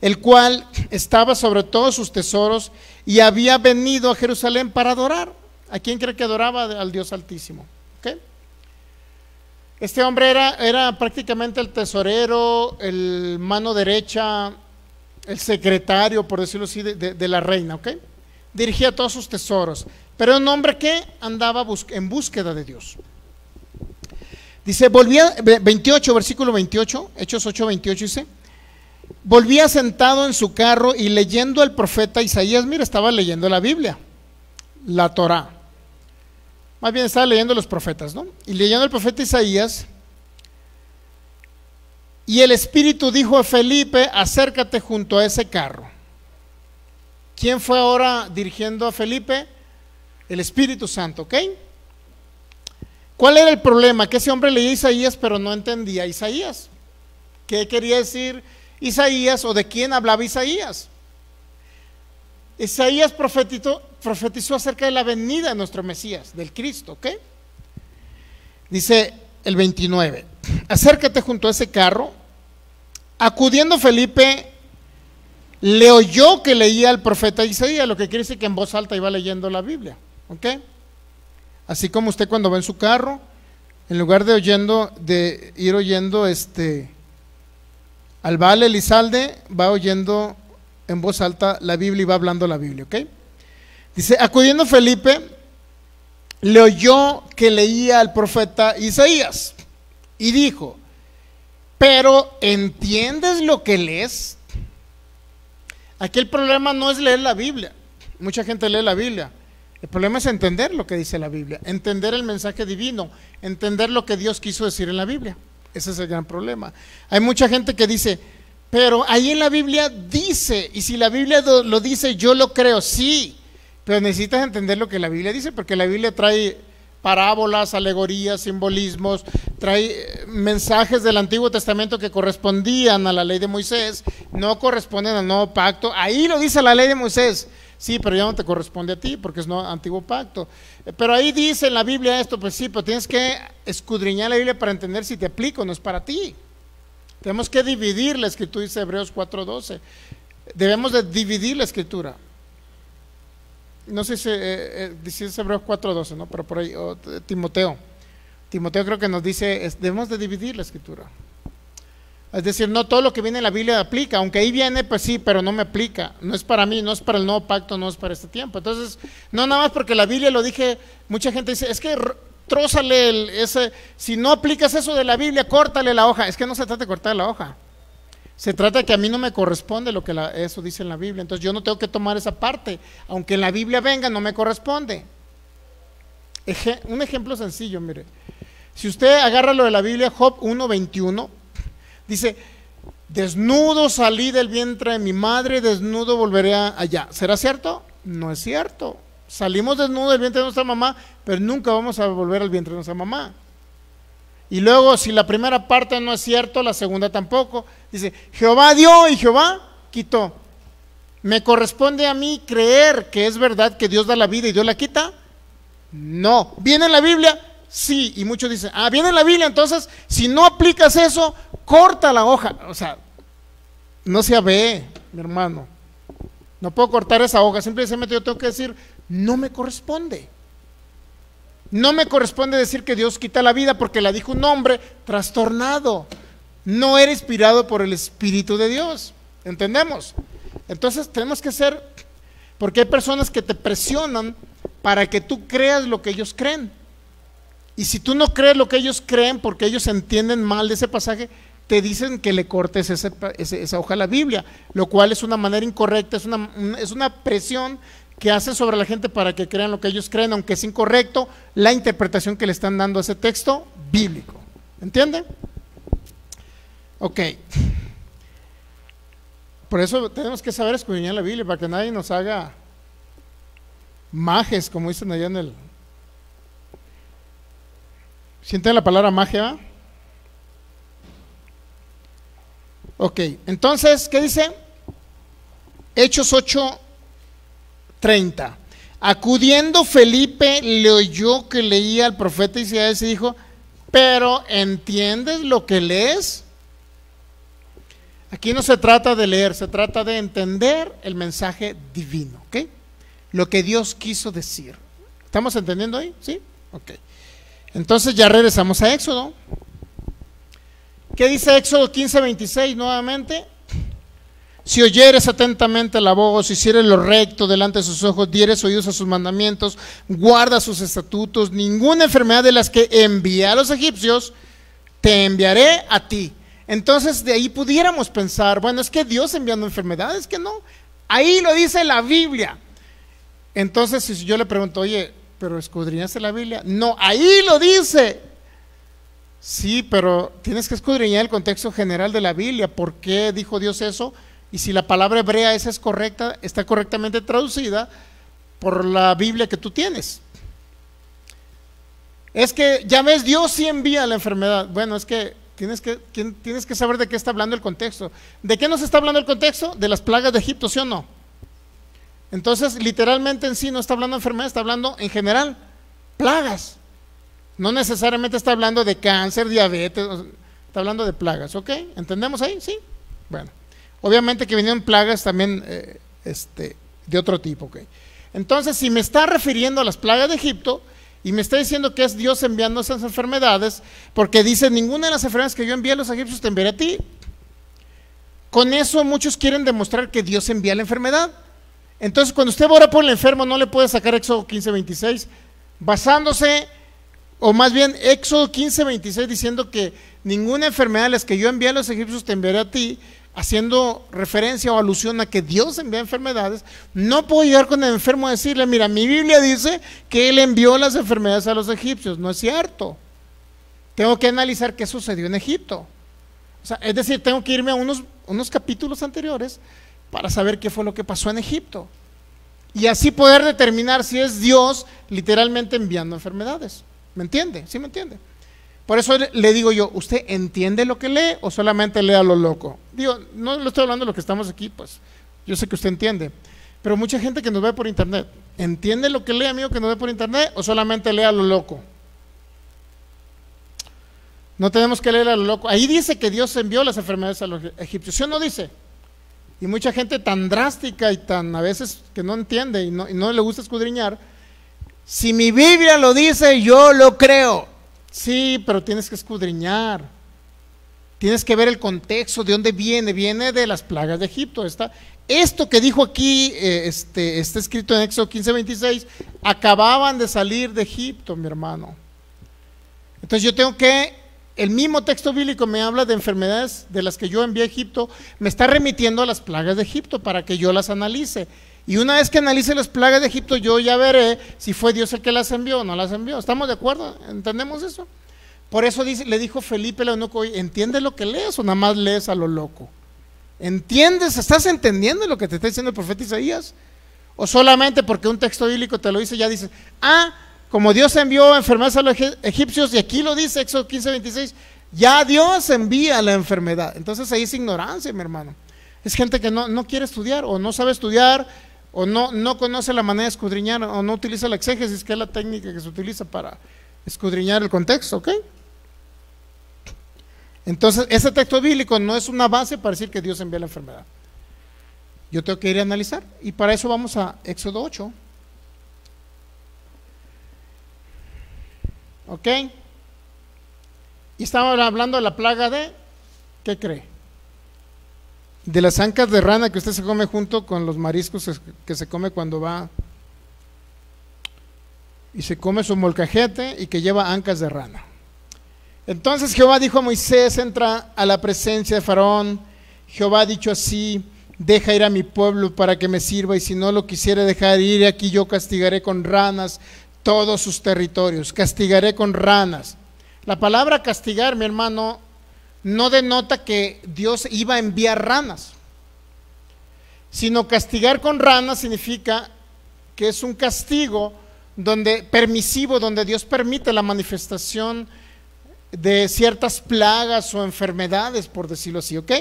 el cual estaba sobre todos sus tesoros y había venido a Jerusalén para adorar. ¿A quién cree que adoraba? Al Dios Altísimo. Este hombre era, era prácticamente el tesorero, el mano derecha, el secretario, por decirlo así, de, la reina, ¿ok? Dirigía todos sus tesoros, pero era un hombre que andaba en búsqueda de Dios. Dice, volvía, 28, versículo 28, Hechos 8, 28 dice, volvía sentado en su carro y leyendo al profeta Isaías, mira, estaba leyendo la Biblia, la Torah. Más bien estaba leyendo los profetas, ¿no? Y leyendo el profeta Isaías. Y el Espíritu dijo a Felipe, acércate junto a ese carro. ¿Quién fue ahora dirigiendo a Felipe? El Espíritu Santo, ¿ok? ¿Cuál era el problema? Que ese hombre leía Isaías pero no entendía Isaías. ¿Qué quería decir Isaías o de quién hablaba Isaías? Isaías profetizó, acerca de la venida de nuestro Mesías, del Cristo, ¿ok? Dice el 29, acércate junto a ese carro. Acudiendo Felipe, le oyó que leía el profeta Isaías, lo que quiere decir que en voz alta iba leyendo la Biblia, ¿ok? Así como usted cuando va en su carro, en lugar de oyendo, de ir oyendo este al Vale Elizalde, va oyendo en voz alta la Biblia y va hablando la Biblia, ¿ok? Dice, acudiendo Felipe, le oyó que leía al profeta Isaías y dijo, pero ¿entiendes lo que lees? Aquí el problema no es leer la Biblia. Mucha gente lee la Biblia. El problema es entender lo que dice la Biblia, entender el mensaje divino, entender lo que Dios quiso decir en la Biblia. Ese es el gran problema. Hay mucha gente que dice, pero ahí en la Biblia dice, y si la Biblia lo dice, yo lo creo, sí, pero necesitas entender lo que la Biblia dice, porque la Biblia trae parábolas, alegorías, simbolismos, trae eh, mensajes del Antiguo Testamento que correspondían a la ley de Moisés, no corresponden al nuevo pacto. Ahí lo dice la ley de Moisés. Sí, pero ya no te corresponde a ti porque es no antiguo pacto. Eh, pero ahí dice en la Biblia esto, pues sí, pero tienes que escudriñar la Biblia para entender si te aplica o no es para ti. Tenemos que dividir la escritura, dice Hebreos 4.12. Debemos de dividir la escritura. No sé si, eh, eh, es Hebreos 4.12, ¿no? Pero por ahí, eh, Timoteo. Timoteo creo que nos dice, debemos de dividir la escritura. Es decir, no todo lo que viene en la Biblia aplica, aunque ahí viene, pues sí, pero no me aplica. No es para mí, no es para el nuevo pacto, no es para este tiempo. Entonces, no nada más porque la Biblia lo dije, mucha gente dice, es que trózale el, ese, si no aplicas eso de la Biblia, córtale la hoja. Es que no se trata de cortar la hoja. Se trata de que a mí no me corresponde lo que eso dice en la Biblia. Entonces yo no tengo que tomar esa parte. Aunque en la Biblia venga, no me corresponde. un ejemplo sencillo, mire. Si usted agarra lo de la Biblia, Job 1.21, dice, desnudo salí del vientre de mi madre, desnudo volveré allá. ¿Será cierto? No es cierto. Salimos desnudos del vientre de nuestra mamá, pero nunca vamos a volver al vientre de nuestra mamá. Y luego, si la primera parte no es cierto, la segunda tampoco. Dice, Jehová dio y Jehová quitó. ¿Me corresponde a mí creer que es verdad que Dios da la vida y Dios la quita? No. ¿Viene en la Biblia? Sí. Y muchos dicen, ah, viene en la Biblia, entonces, si no aplicas eso, corta la hoja. O sea, no se ve, mi hermano. No puedo cortar esa hoja. Simplemente yo tengo que decir, no me corresponde. No me corresponde decir que Dios quita la vida porque la dijo un hombre trastornado. No era inspirado por el Espíritu de Dios. ¿Entendemos? Entonces tenemos que ser, porque hay personas que te presionan para que tú creas lo que ellos creen. Y si tú no crees lo que ellos creen porque ellos entienden mal de ese pasaje, te dicen que le cortes esa hoja a la Biblia, lo cual es una manera incorrecta, es una, es una presión que hace sobre la gente para que crean lo que ellos creen, aunque es incorrecto la interpretación que le están dando a ese texto bíblico. ¿Entiende? Ok. Por eso tenemos que saber escudriñar la Biblia para que nadie nos haga majes, como dicen allá en el. ¿Sienten la palabra magia? Ok, entonces, ¿qué dice? Hechos 8, 30. Acudiendo Felipe le oyó que leía al profeta Isaías y dijo, pero ¿entiendes lo que lees? Aquí no se trata de leer, se trata de entender el mensaje divino, ¿ok? Lo que Dios quiso decir. ¿Estamos entendiendo ahí? ¿Sí? Ok. Entonces ya regresamos a Éxodo. ¿Qué dice Éxodo 15, 26 nuevamente? Si oyeres atentamente la voz, hicieres lo recto delante de sus ojos, dieres oídos a sus mandamientos, guarda sus estatutos, ninguna enfermedad de las que envié a los egipcios, te enviaré a ti. Entonces de ahí pudiéramos pensar, bueno, es que Dios enviando enfermedades, que no. Ahí lo dice la Biblia. Entonces si yo le pregunto, oye, pero escudriñaste la Biblia. No, ahí lo dice. Sí, pero tienes que escudriñar el contexto general de la Biblia. ¿Por qué dijo Dios eso? y si la palabra hebrea esa es correcta, está correctamente traducida por la Biblia que tú tienes. Es que, ya ves, Dios sí envía la enfermedad. Bueno, es que tienes que, tienes que saber de qué está hablando el contexto. ¿De qué nos está hablando el contexto? De las plagas de Egipto, ¿sí o no? Entonces, literalmente en sí no está hablando de enfermedad, está hablando en general plagas. No necesariamente está hablando de cáncer, diabetes, está hablando de plagas, ¿ok? ¿Entendemos ahí? Sí. Bueno. Obviamente que vinieron plagas también eh, este, de otro tipo. Entonces, si me está refiriendo a las plagas de Egipto y me está diciendo que es Dios enviando esas enfermedades, porque dice, ninguna de las enfermedades que yo envié a los egipcios te enviaré a ti. Con eso muchos quieren demostrar que Dios envía la enfermedad. Entonces, cuando usted ora por el enfermo, no le puede sacar Éxodo 15, 26, basándose, o más bien Éxodo 15, 26, diciendo que ninguna enfermedad de las que yo envié a los egipcios te enviaré a ti, haciendo referencia o alusión a que Dios envía enfermedades, no puedo llegar con el enfermo a decirle, mira, mi Biblia dice que Él envió las enfermedades a los egipcios. No es cierto. Tengo que analizar qué sucedió en Egipto. es decir, tengo que irme a unos, unos capítulos anteriores para saber qué fue lo que pasó en Egipto. Y así poder determinar si es Dios literalmente enviando enfermedades. ¿Me entiende? ¿Sí me entiende? Por eso le digo yo, ¿usted entiende lo que lee o solamente lee a lo loco? Digo, no le estoy hablando de lo que estamos aquí, pues yo sé que usted entiende. Pero mucha gente que nos ve por internet, ¿entiende lo que lee, amigo, que nos ve por internet o solamente lee a lo loco? No tenemos que leer a lo loco. Ahí dice que Dios envió las enfermedades a los egipcios. ¿Sí no dice? Y mucha gente tan drástica y tan a veces que no entiende y no le gusta escudriñar. Si mi Biblia lo dice, yo lo creo. Sí, pero tienes que escudriñar. Tienes que ver el contexto, de dónde viene. Viene de las plagas de Egipto. Está, esto que dijo aquí, eh, este, está escrito en Éxodo 15, 26, acababan de salir de Egipto, mi hermano. Entonces yo tengo que, el mismo texto bíblico me habla de enfermedades de las que yo envié a Egipto, me está remitiendo a las plagas de Egipto para que yo las analice. Y una vez que analice las plagas de Egipto, yo ya veré si fue Dios el que las envió o no las envió. ¿Estamos de acuerdo? ¿Entendemos eso? Por eso le dijo Felipe el eunuco, ¿entiendes lo que lees o nada más lees a lo loco? ¿Entiendes? ¿Estás entendiendo lo que te está diciendo el profeta Isaías? O solamente porque un texto bíblico te lo dice, ya dices, ah, como Dios envió enfermedades a los egipcios, y aquí lo dice Éxodo 15, 26, ya Dios envía la enfermedad. Entonces ahí es ignorancia, mi hermano. Es gente que no, no quiere estudiar o no sabe estudiar o no, conoce la manera de escudriñar, o no utiliza la exégesis, que es la técnica que se utiliza para escudriñar el contexto, ¿ok? Entonces, ese texto bíblico no es una base para decir que Dios envía la enfermedad. Yo tengo que ir a analizar, y para eso vamos a Éxodo 8. ¿Ok? Y estamos hablando de la plaga de, ¿qué cree? de las ancas de rana que usted se come junto con los mariscos que se come cuando va y se come su molcajete y que lleva ancas de rana. Entonces Jehová dijo a Moisés, entra a la presencia de Faraón. Jehová ha dicho así, deja ir a mi pueblo para que me sirva y si no lo quisiera dejar ir, aquí yo castigaré con ranas todos sus territorios, castigaré con ranas. La palabra castigar, mi hermano, no denota que Dios iba a enviar ranas, sino castigar con ranas significa que es un castigo donde permisivo, donde Dios permite la manifestación de ciertas plagas o enfermedades, por decirlo así, ¿ok?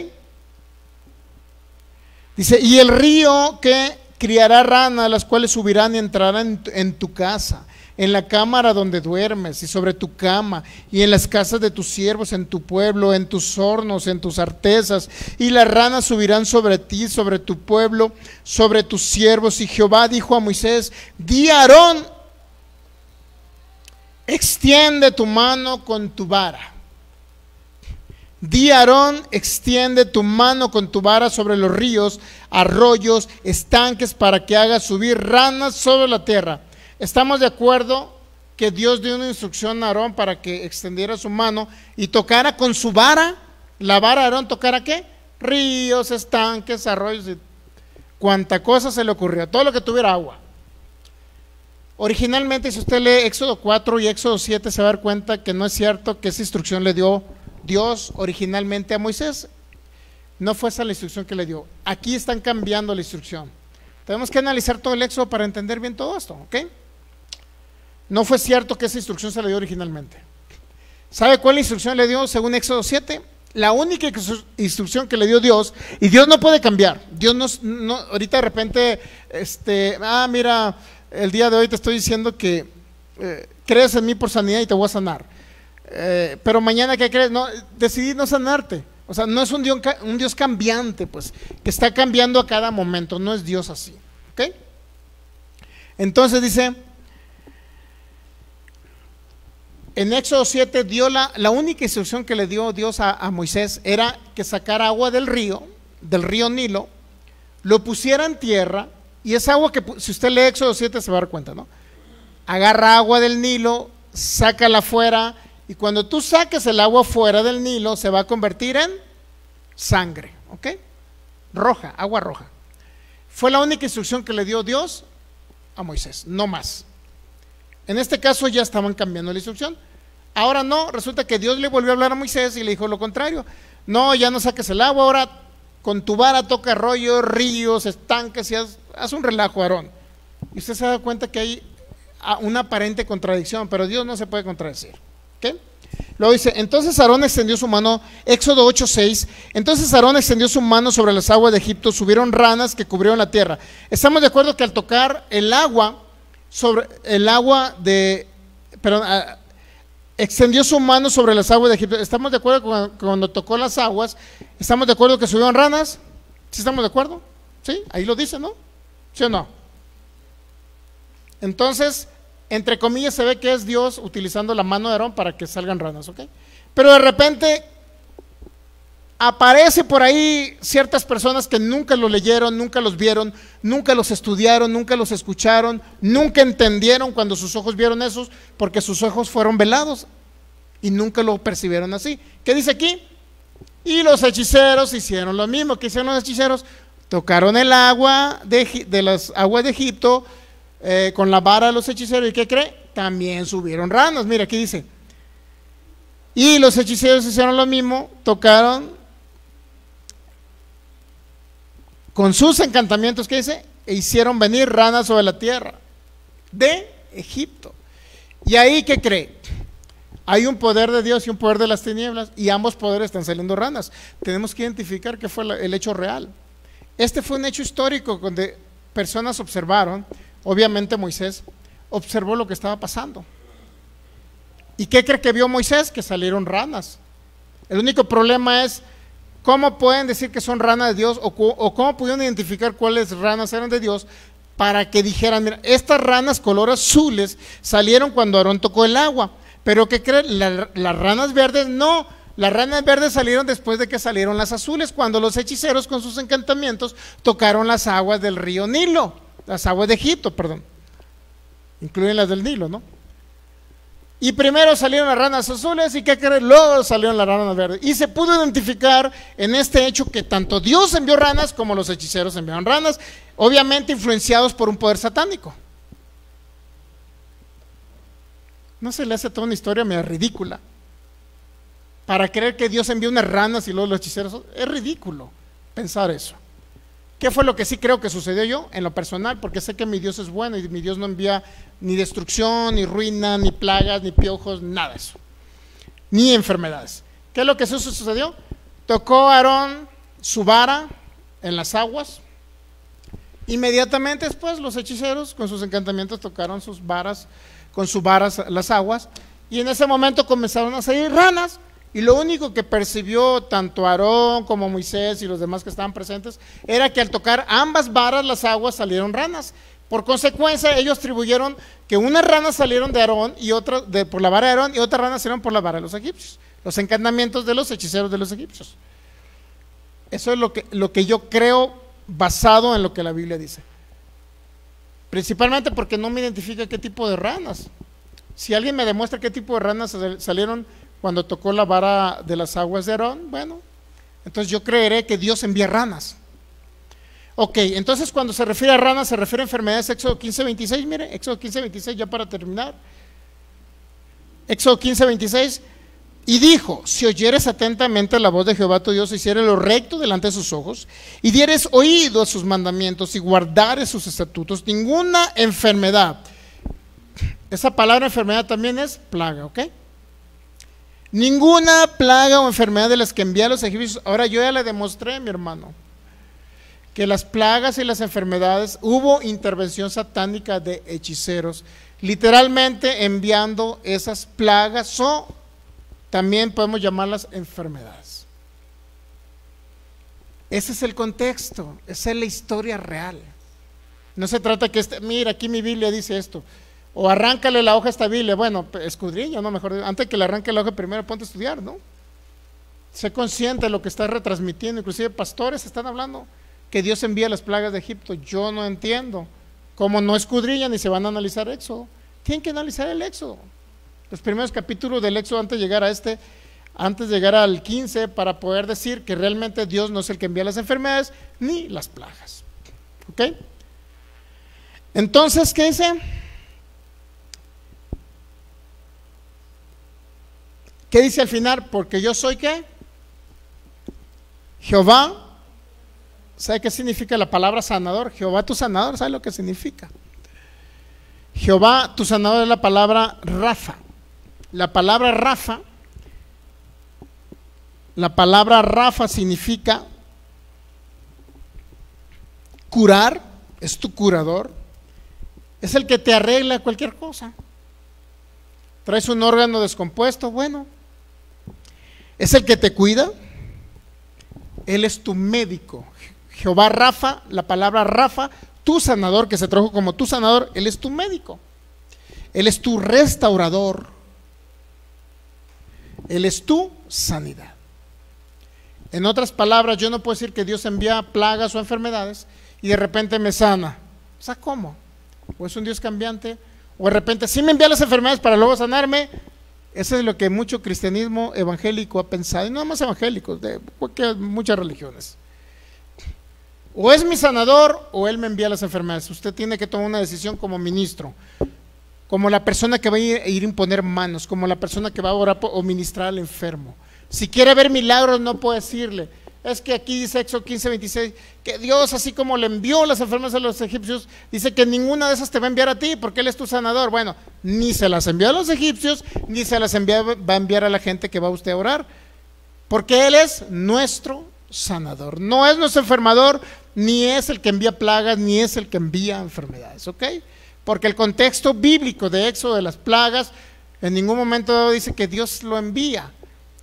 Dice, y el río que criará ranas, las cuales subirán y entrarán en tu casa en la cámara donde duermes y sobre tu cama y en las casas de tus siervos, en tu pueblo, en tus hornos, en tus artesas. Y las ranas subirán sobre ti, sobre tu pueblo, sobre tus siervos. Y Jehová dijo a Moisés, di Aarón, extiende tu mano con tu vara. Di Aarón, extiende tu mano con tu vara sobre los ríos, arroyos, estanques, para que hagas subir ranas sobre la tierra Estamos de acuerdo que Dios dio una instrucción a Aarón para que extendiera su mano y tocara con su vara, la vara de Aarón tocara qué? Ríos, estanques, arroyos y cuanta cosa se le ocurrió, todo lo que tuviera agua. Originalmente, si usted lee Éxodo 4 y Éxodo 7, se va a dar cuenta que no es cierto que esa instrucción le dio Dios originalmente a Moisés. No fue esa la instrucción que le dio. Aquí están cambiando la instrucción. Tenemos que analizar todo el Éxodo para entender bien todo esto, ¿ok? No fue cierto que esa instrucción se le dio originalmente. ¿Sabe cuál instrucción le dio según Éxodo 7? La única instrucción que le dio Dios, y Dios no puede cambiar. Dios no, ahorita de repente, este, ah, mira, el día de hoy te estoy diciendo que eh, crees en mí por sanidad y te voy a sanar. Eh, pero mañana ¿qué crees, no, decidí no sanarte. O sea, no es un Dios, un Dios cambiante, pues, que está cambiando a cada momento, no es Dios así. ¿Ok? Entonces dice, En Éxodo 7 dio la, la única instrucción que le dio Dios a, Moisés era que sacara agua del río, del río Nilo, lo pusiera en tierra, y esa agua que, si usted lee Éxodo 7 se va a dar cuenta, ¿no? Agarra agua del Nilo, sácala afuera y cuando tú saques el agua fuera del Nilo se va a convertir en sangre, ¿ok? Roja, agua roja. Fue la única instrucción que le dio Dios a Moisés, no más. En este caso ya estaban cambiando la instrucción. Ahora no, resulta que Dios le volvió a hablar a Moisés y le dijo lo contrario. No, ya no saques el agua, ahora con tu vara toca arroyos, ríos, estanques y haz, un relajo, Aarón. Y usted se da cuenta que hay una aparente contradicción, pero Dios no se puede contradecir. ¿ok?, Luego dice, entonces Aarón extendió su mano, Éxodo 8:6, entonces Aarón extendió su mano sobre las aguas de Egipto, subieron ranas que cubrieron la tierra. Estamos de acuerdo que al tocar el agua, sobre el agua de, perdón, extendió su mano sobre las aguas de Egipto. ¿Estamos de acuerdo cuando tocó las aguas? ¿Estamos de acuerdo que subieron ranas? ¿Sí estamos de acuerdo? ¿Sí? Ahí lo dice, ¿no? ¿Sí o no? Entonces, entre comillas, se ve que es Dios utilizando la mano de Aarón para que salgan ranas, ¿ok? Pero de repente aparece por ahí ciertas personas que nunca lo leyeron, nunca los vieron, nunca los estudiaron, nunca los escucharon, nunca entendieron cuando sus ojos vieron esos, porque sus ojos fueron velados y nunca lo percibieron así. ¿Qué dice aquí? Y los hechiceros hicieron lo mismo. que hicieron los hechiceros? Tocaron el agua de, las aguas de Egipto eh, con la vara de los hechiceros. ¿Y qué cree? También subieron ranas. Mira, aquí dice. Y los hechiceros hicieron lo mismo, tocaron con sus encantamientos, ¿qué dice? E hicieron venir ranas sobre la tierra de Egipto. ¿Y ahí qué cree? Hay un poder de Dios y un poder de las tinieblas, y ambos poderes están saliendo ranas. Tenemos que identificar qué fue el hecho real. Este fue un hecho histórico donde personas observaron, obviamente Moisés observó lo que estaba pasando. ¿Y qué cree que vio Moisés? Que salieron ranas. El único problema es ¿Cómo pueden decir que son ranas de Dios o, cómo pudieron identificar cuáles ranas eran de Dios para que dijeran, mira, estas ranas color azules salieron cuando Aarón tocó el agua. Pero ¿qué creen? las ranas verdes no. Las ranas verdes salieron después de que salieron las azules, cuando los hechiceros con sus encantamientos tocaron las aguas del río Nilo, las aguas de Egipto, perdón. Incluyen las del Nilo, ¿no? Y primero salieron las ranas azules y ¿qué creen? Luego salieron las ranas verdes. Y se pudo identificar en este hecho que tanto Dios envió ranas como los hechiceros enviaron ranas, obviamente influenciados por un poder satánico. ¿No se le hace toda una historia medio ridícula? Para creer que Dios envió unas ranas y luego los hechiceros. Es ridículo pensar eso. ¿Qué fue lo que sí creo que sucedió yo en lo personal? Porque sé que mi Dios es bueno y mi Dios no envía ni destrucción, ni ruina, ni plagas, ni piojos, nada de eso. Ni enfermedades. ¿Qué es lo que sí sucedió? Tocó Aarón su vara en las aguas. Inmediatamente después los hechiceros con sus encantamientos tocaron sus varas, con sus varas las aguas. Y en ese momento comenzaron a salir ranas y lo único que percibió tanto Aarón como Moisés y los demás que estaban presentes era que al tocar ambas varas las aguas salieron ranas. Por consecuencia, ellos atribuyeron que unas ranas salieron de Aarón y otras por la vara de Aarón y otras ranas salieron por la vara de los egipcios. Los encantamientos de los hechiceros de los egipcios. Eso es lo que, lo que yo creo basado en lo que la Biblia dice. Principalmente porque no me identifica qué tipo de ranas. Si alguien me demuestra qué tipo de ranas salieron cuando tocó la vara de las aguas de Aarón, bueno, entonces yo creeré que Dios envía ranas. Ok, entonces cuando se refiere a ranas, se refiere a enfermedades, Éxodo 15, 26, mire, Éxodo 15, 26, ya para terminar. Éxodo 15, 26, y dijo, si oyeres atentamente la voz de Jehová tu Dios, hiciere lo recto delante de sus ojos, y dieres oído a sus mandamientos y guardares sus estatutos, ninguna enfermedad. Esa palabra enfermedad también es plaga, ¿ok? Ninguna plaga o enfermedad de las que envié a los egipcios. Ahora yo ya le demostré, mi hermano, que las plagas y las enfermedades hubo intervención satánica de hechiceros, literalmente enviando esas plagas o también podemos llamarlas enfermedades. Ese es el contexto, esa es la historia real. No se trata que, este, mira, aquí mi Biblia dice esto. O arráncale la hoja a esta Biblia. Bueno, escudriña, no mejor. Antes que le arranque la hoja primero, ponte a estudiar, ¿no? Sé consciente de lo que está retransmitiendo. Inclusive pastores están hablando que Dios envía las plagas de Egipto. Yo no entiendo. ¿cómo no escudrillan y se van a analizar Éxodo, tienen que analizar el Éxodo. Los primeros capítulos del Éxodo antes de llegar a este, antes de llegar al 15, para poder decir que realmente Dios no es el que envía las enfermedades ni las plagas. ¿Ok? Entonces, ¿qué dice? ¿Qué dice al final? Porque yo soy qué? Jehová. ¿Sabe qué significa la palabra sanador? Jehová tu sanador, ¿sabe lo que significa? Jehová tu sanador es la palabra Rafa. La palabra Rafa, la palabra Rafa significa curar, es tu curador, es el que te arregla cualquier cosa. Traes un órgano descompuesto, bueno, es el que te cuida. Él es tu médico. Jehová Rafa, la palabra Rafa, tu sanador, que se trajo como tu sanador, Él es tu médico. Él es tu restaurador. Él es tu sanidad. En otras palabras, yo no puedo decir que Dios envía plagas o enfermedades y de repente me sana. O sea, ¿cómo? ¿O es un Dios cambiante? ¿O de repente sí me envía las enfermedades para luego sanarme? Eso es lo que mucho cristianismo evangélico ha pensado, y no más evangélicos, de muchas religiones. O es mi sanador o él me envía las enfermedades. Usted tiene que tomar una decisión como ministro, como la persona que va a ir a imponer manos, como la persona que va a orar o ministrar al enfermo. Si quiere ver milagros, no puede decirle, es que aquí dice Éxodo 15, 26, que Dios, así como le envió las enfermedades a los egipcios, dice que ninguna de esas te va a enviar a ti, porque Él es tu sanador. Bueno, ni se las envió a los egipcios, ni se las envía, va a enviar a la gente que va a usted a orar, porque Él es nuestro sanador. No es nuestro enfermador, ni es el que envía plagas, ni es el que envía enfermedades, ¿ok? Porque el contexto bíblico de Éxodo de las plagas, en ningún momento dice que Dios lo envía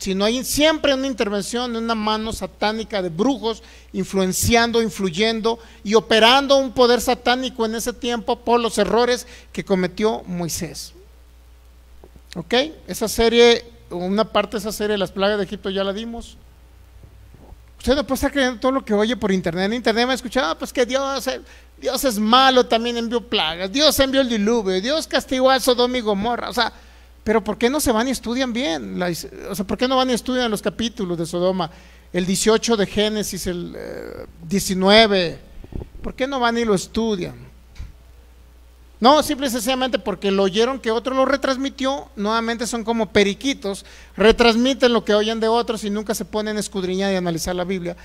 sino hay siempre una intervención, de una mano satánica de brujos influenciando, influyendo y operando un poder satánico en ese tiempo por los errores que cometió Moisés. ¿Ok? Esa serie, una parte de esa serie, Las plagas de Egipto, ya la dimos. Usted no puede estar creyendo todo lo que oye por internet. En internet me ha escuchado, ah, pues que Dios, Dios es malo, también envió plagas, Dios envió el diluvio, Dios castigó a Sodom y Gomorra. O sea, pero ¿por qué no se van y estudian bien? o sea, ¿por qué no van y estudian los capítulos de Sodoma? El 18 de Génesis, el 19. Eh, ¿Por qué no van y lo estudian? No, simple y sencillamente porque lo oyeron que otro lo retransmitió, nuevamente son como periquitos, retransmiten lo que oyen de otros y nunca se ponen a escudriñar y analizar la Biblia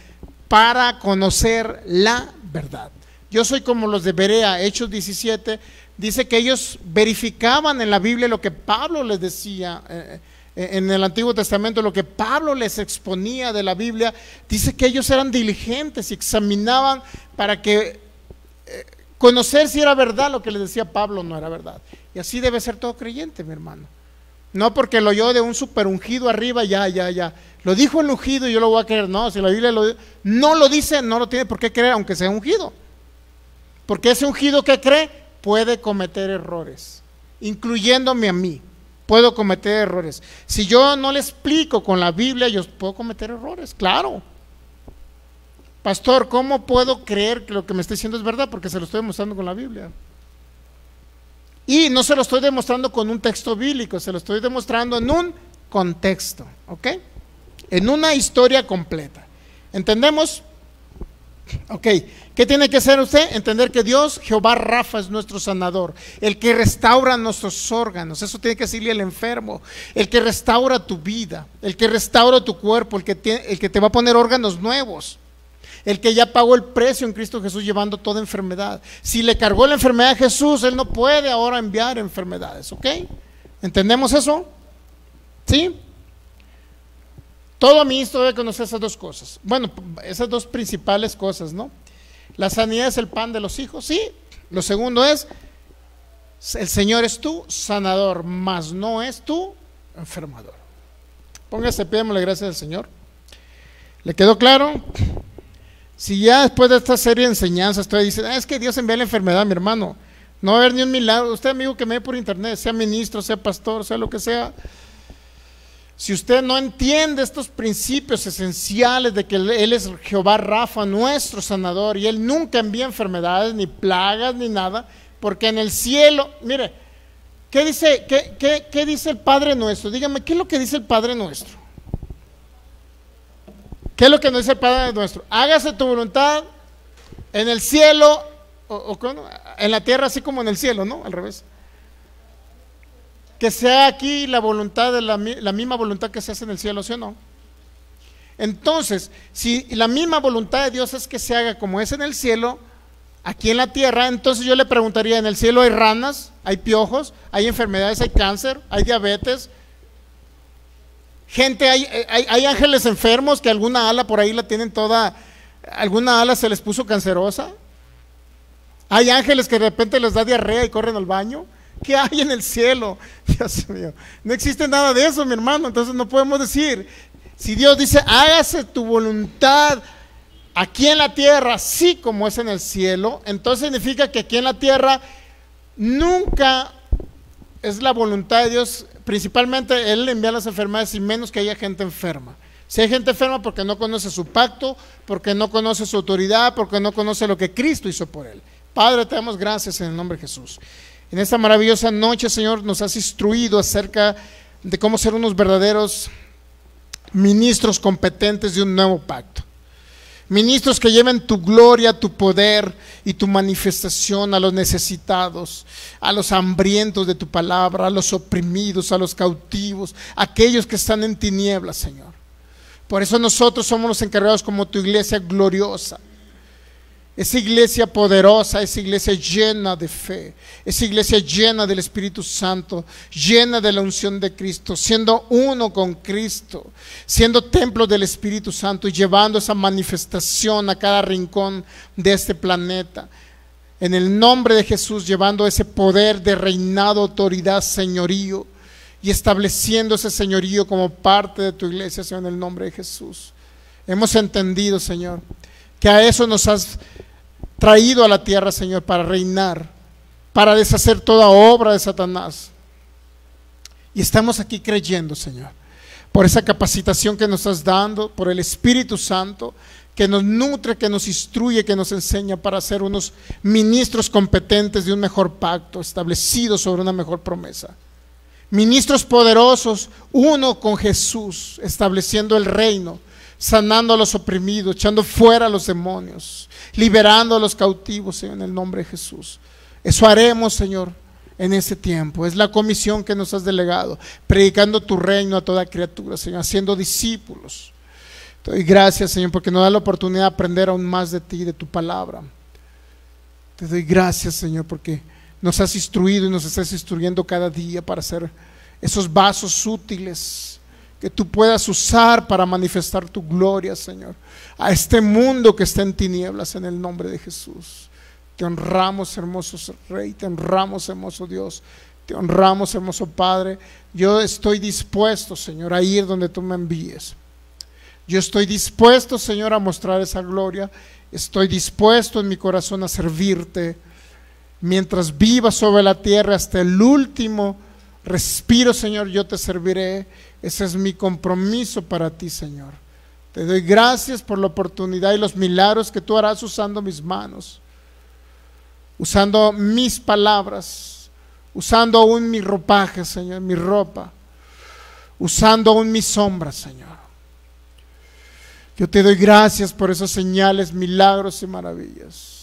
para conocer la verdad. Yo soy como los de Berea, Hechos 17, dice que ellos verificaban en la Biblia lo que Pablo les decía. Eh, eh, en el Antiguo Testamento, lo que Pablo les exponía de la Biblia, dice que ellos eran diligentes y examinaban para que eh, conocer si era verdad lo que les decía Pablo no era verdad. Y así debe ser todo creyente, mi hermano. No porque lo oyó de un super ungido arriba, ya, ya, ya. Lo dijo el ungido y yo lo voy a creer. No, si la Biblia lo, no lo dice, no lo tiene por qué creer, aunque sea ungido. Porque ese ungido que cree puede cometer errores, incluyéndome a mí. Puedo cometer errores. Si yo no le explico con la Biblia, yo puedo cometer errores, claro. Pastor, ¿cómo puedo creer que lo que me está diciendo es verdad? Porque se lo estoy demostrando con la Biblia. Y no se lo estoy demostrando con un texto bíblico, se lo estoy demostrando en un contexto, ¿ok? En una historia completa. ¿Entendemos? Ok, ¿Qué tiene que hacer usted? Entender que Dios, Jehová Rafa, es nuestro sanador, el que restaura nuestros órganos. Eso tiene que decirle el enfermo, el que restaura tu vida, el que restaura tu cuerpo, el que el que te va a poner órganos nuevos el que ya pagó el precio en Cristo Jesús llevando toda enfermedad. Si le cargó la enfermedad a Jesús, Él no puede ahora enviar enfermedades, ¿ok? ¿Entendemos eso? ¿Sí? Todo ministro debe conocer esas dos cosas. Bueno, esas dos principales cosas, ¿no? La sanidad es el pan de los hijos, sí. Lo segundo es, el Señor es tu sanador, mas no es tu enfermador. Póngase, la gracias del Señor. ¿Le quedó claro? Si ya después de esta serie de enseñanzas usted dice, ah, es que Dios envía la enfermedad, mi hermano, no va a haber ni un milagro. Usted, amigo que me ve por internet, sea ministro, sea pastor, sea lo que sea, si usted no entiende estos principios esenciales de que Él es Jehová Rafa, nuestro sanador, y Él nunca envía enfermedades, ni plagas, ni nada, porque en el cielo, mire, ¿qué dice, qué, dice el Padre nuestro? Dígame, ¿qué es lo que dice el Padre nuestro? ¿Qué es lo que nos dice el Padre nuestro? Hágase tu voluntad en el cielo, o en la tierra así como en el cielo, ¿no? Al revés que sea aquí la voluntad de la, misma voluntad que se hace en el cielo, ¿sí o no? Entonces, si la misma voluntad de Dios es que se haga como es en el cielo, aquí en la tierra, entonces yo le preguntaría, ¿en el cielo hay ranas, hay piojos, hay enfermedades, hay cáncer, hay diabetes? Gente, hay, hay ángeles enfermos que alguna ala por ahí la tienen toda, alguna ala se les puso cancerosa. Hay ángeles que de repente les da diarrea y corren al baño. ¿Qué hay en el cielo? Dios mío, no existe nada de eso, mi hermano. Entonces no podemos decir, si Dios dice, hágase tu voluntad aquí en la tierra, así como es en el cielo, entonces significa que aquí en la tierra nunca es la voluntad de Dios, principalmente Él envía las enfermedades y menos que haya gente enferma. Si hay gente enferma porque no conoce su pacto, porque no conoce su autoridad, porque no conoce lo que Cristo hizo por él. Padre, te damos gracias en el nombre de Jesús. En esta maravillosa noche, Señor, nos has instruido acerca de cómo ser unos verdaderos ministros competentes de un nuevo pacto. Ministros que lleven tu gloria, tu poder y tu manifestación a los necesitados, a los hambrientos de tu palabra, a los oprimidos, a los cautivos, a aquellos que están en tinieblas, Señor. Por eso nosotros somos los encargados como tu iglesia gloriosa esa iglesia poderosa, esa iglesia llena de fe, esa iglesia llena del Espíritu Santo, llena de la unción de Cristo, siendo uno con Cristo, siendo templo del Espíritu Santo y llevando esa manifestación a cada rincón de este planeta. En el nombre de Jesús, llevando ese poder de reinado, autoridad, señorío y estableciendo ese señorío como parte de tu iglesia, Señor, en el nombre de Jesús. Hemos entendido, Señor, que a eso nos has traído a la tierra, Señor, para reinar, para deshacer toda obra de Satanás. Y estamos aquí creyendo, Señor, por esa capacitación que nos estás dando, por el Espíritu Santo, que nos nutre, que nos instruye, que nos enseña para ser unos ministros competentes de un mejor pacto establecido sobre una mejor promesa. Ministros poderosos, uno con Jesús, estableciendo el reino sanando a los oprimidos, echando fuera a los demonios, liberando a los cautivos, Señor, en el nombre de Jesús. Eso haremos, Señor, en este tiempo. Es la comisión que nos has delegado, predicando tu reino a toda criatura, Señor, haciendo discípulos. Te doy gracias, Señor, porque nos da la oportunidad de aprender aún más de ti, de tu palabra. Te doy gracias, Señor, porque nos has instruido y nos estás instruyendo cada día para ser esos vasos útiles que tú puedas usar para manifestar tu gloria, Señor, a este mundo que está en tinieblas en el nombre de Jesús. Te honramos, hermoso Rey, te honramos, hermoso Dios, te honramos, hermoso Padre. Yo estoy dispuesto, Señor, a ir donde tú me envíes. Yo estoy dispuesto, Señor, a mostrar esa gloria. Estoy dispuesto en mi corazón a servirte mientras viva sobre la tierra hasta el último respiro, Señor, yo te serviré. Ese es mi compromiso para ti, Señor. Te doy gracias por la oportunidad y los milagros que tú harás usando mis manos, usando mis palabras, usando aún mi ropaje, Señor, mi ropa, usando aún mis sombras, Señor. Yo te doy gracias por esos señales, milagros y maravillas.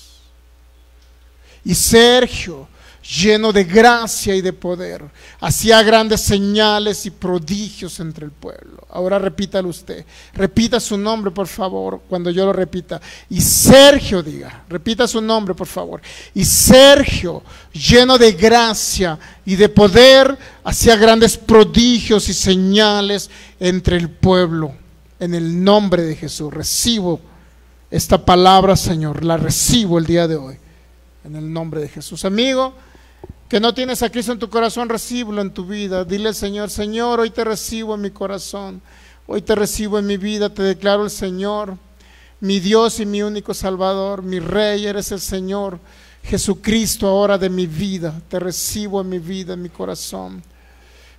Y Sergio, lleno de gracia y de poder. Hacía grandes señales y prodigios entre el pueblo. Ahora repítalo usted. Repita su nombre, por favor, cuando yo lo repita. Y Sergio diga, repita su nombre, por favor. Y Sergio, lleno de gracia y de poder, hacía grandes prodigios y señales entre el pueblo. En el nombre de Jesús, recibo esta palabra, Señor. La recibo el día de hoy. En el nombre de Jesús. Amigo que no tienes a Cristo en tu corazón, recíbelo en tu vida. Dile al Señor, Señor, hoy te recibo en mi corazón, hoy te recibo en mi vida, te declaro el Señor, mi Dios y mi único Salvador, mi Rey, eres el Señor. Jesucristo ahora de mi vida, te recibo en mi vida, en mi corazón.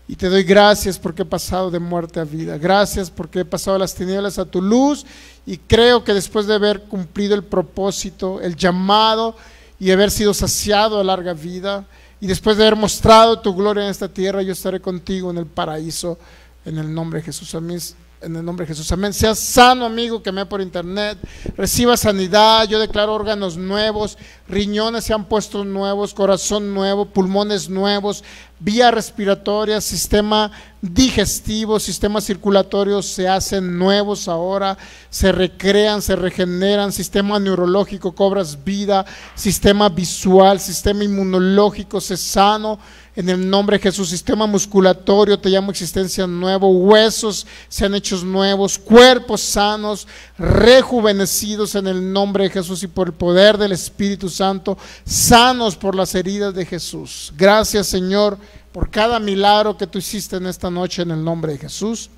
Y te doy gracias porque he pasado de muerte a vida. Gracias porque he pasado las tinieblas a tu luz. Y creo que después de haber cumplido el propósito, el llamado y haber sido saciado a larga vida, y después de haber mostrado tu gloria en esta tierra, yo estaré contigo en el paraíso, en el nombre de Jesús. Amén. En el nombre de Jesús. Amén. Seas sano, amigo, que me por internet. Reciba sanidad. Yo declaro órganos nuevos. Riñones se han puesto nuevos. Corazón nuevo. Pulmones nuevos vía respiratoria, sistema digestivo, sistema circulatorio se hacen nuevos ahora, se recrean, se regeneran, sistema neurológico cobras vida, sistema visual, sistema inmunológico se sano. En el nombre de Jesús, sistema musculatorio, te llamo existencia nuevo, huesos se han hecho nuevos, cuerpos sanos, rejuvenecidos en el nombre de Jesús y por el poder del Espíritu Santo, sanos por las heridas de Jesús. Gracias Señor por cada milagro que tú hiciste en esta noche en el nombre de Jesús.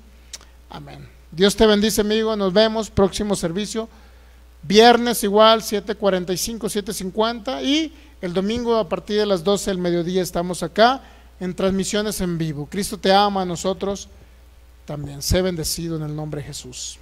Amén. Dios te bendice, amigo. Nos vemos. Próximo servicio. Viernes igual, 7.45, 7.50. Y el domingo a partir de las 12 del mediodía estamos acá en transmisiones en vivo. Cristo te ama a nosotros. También sé bendecido en el nombre de Jesús.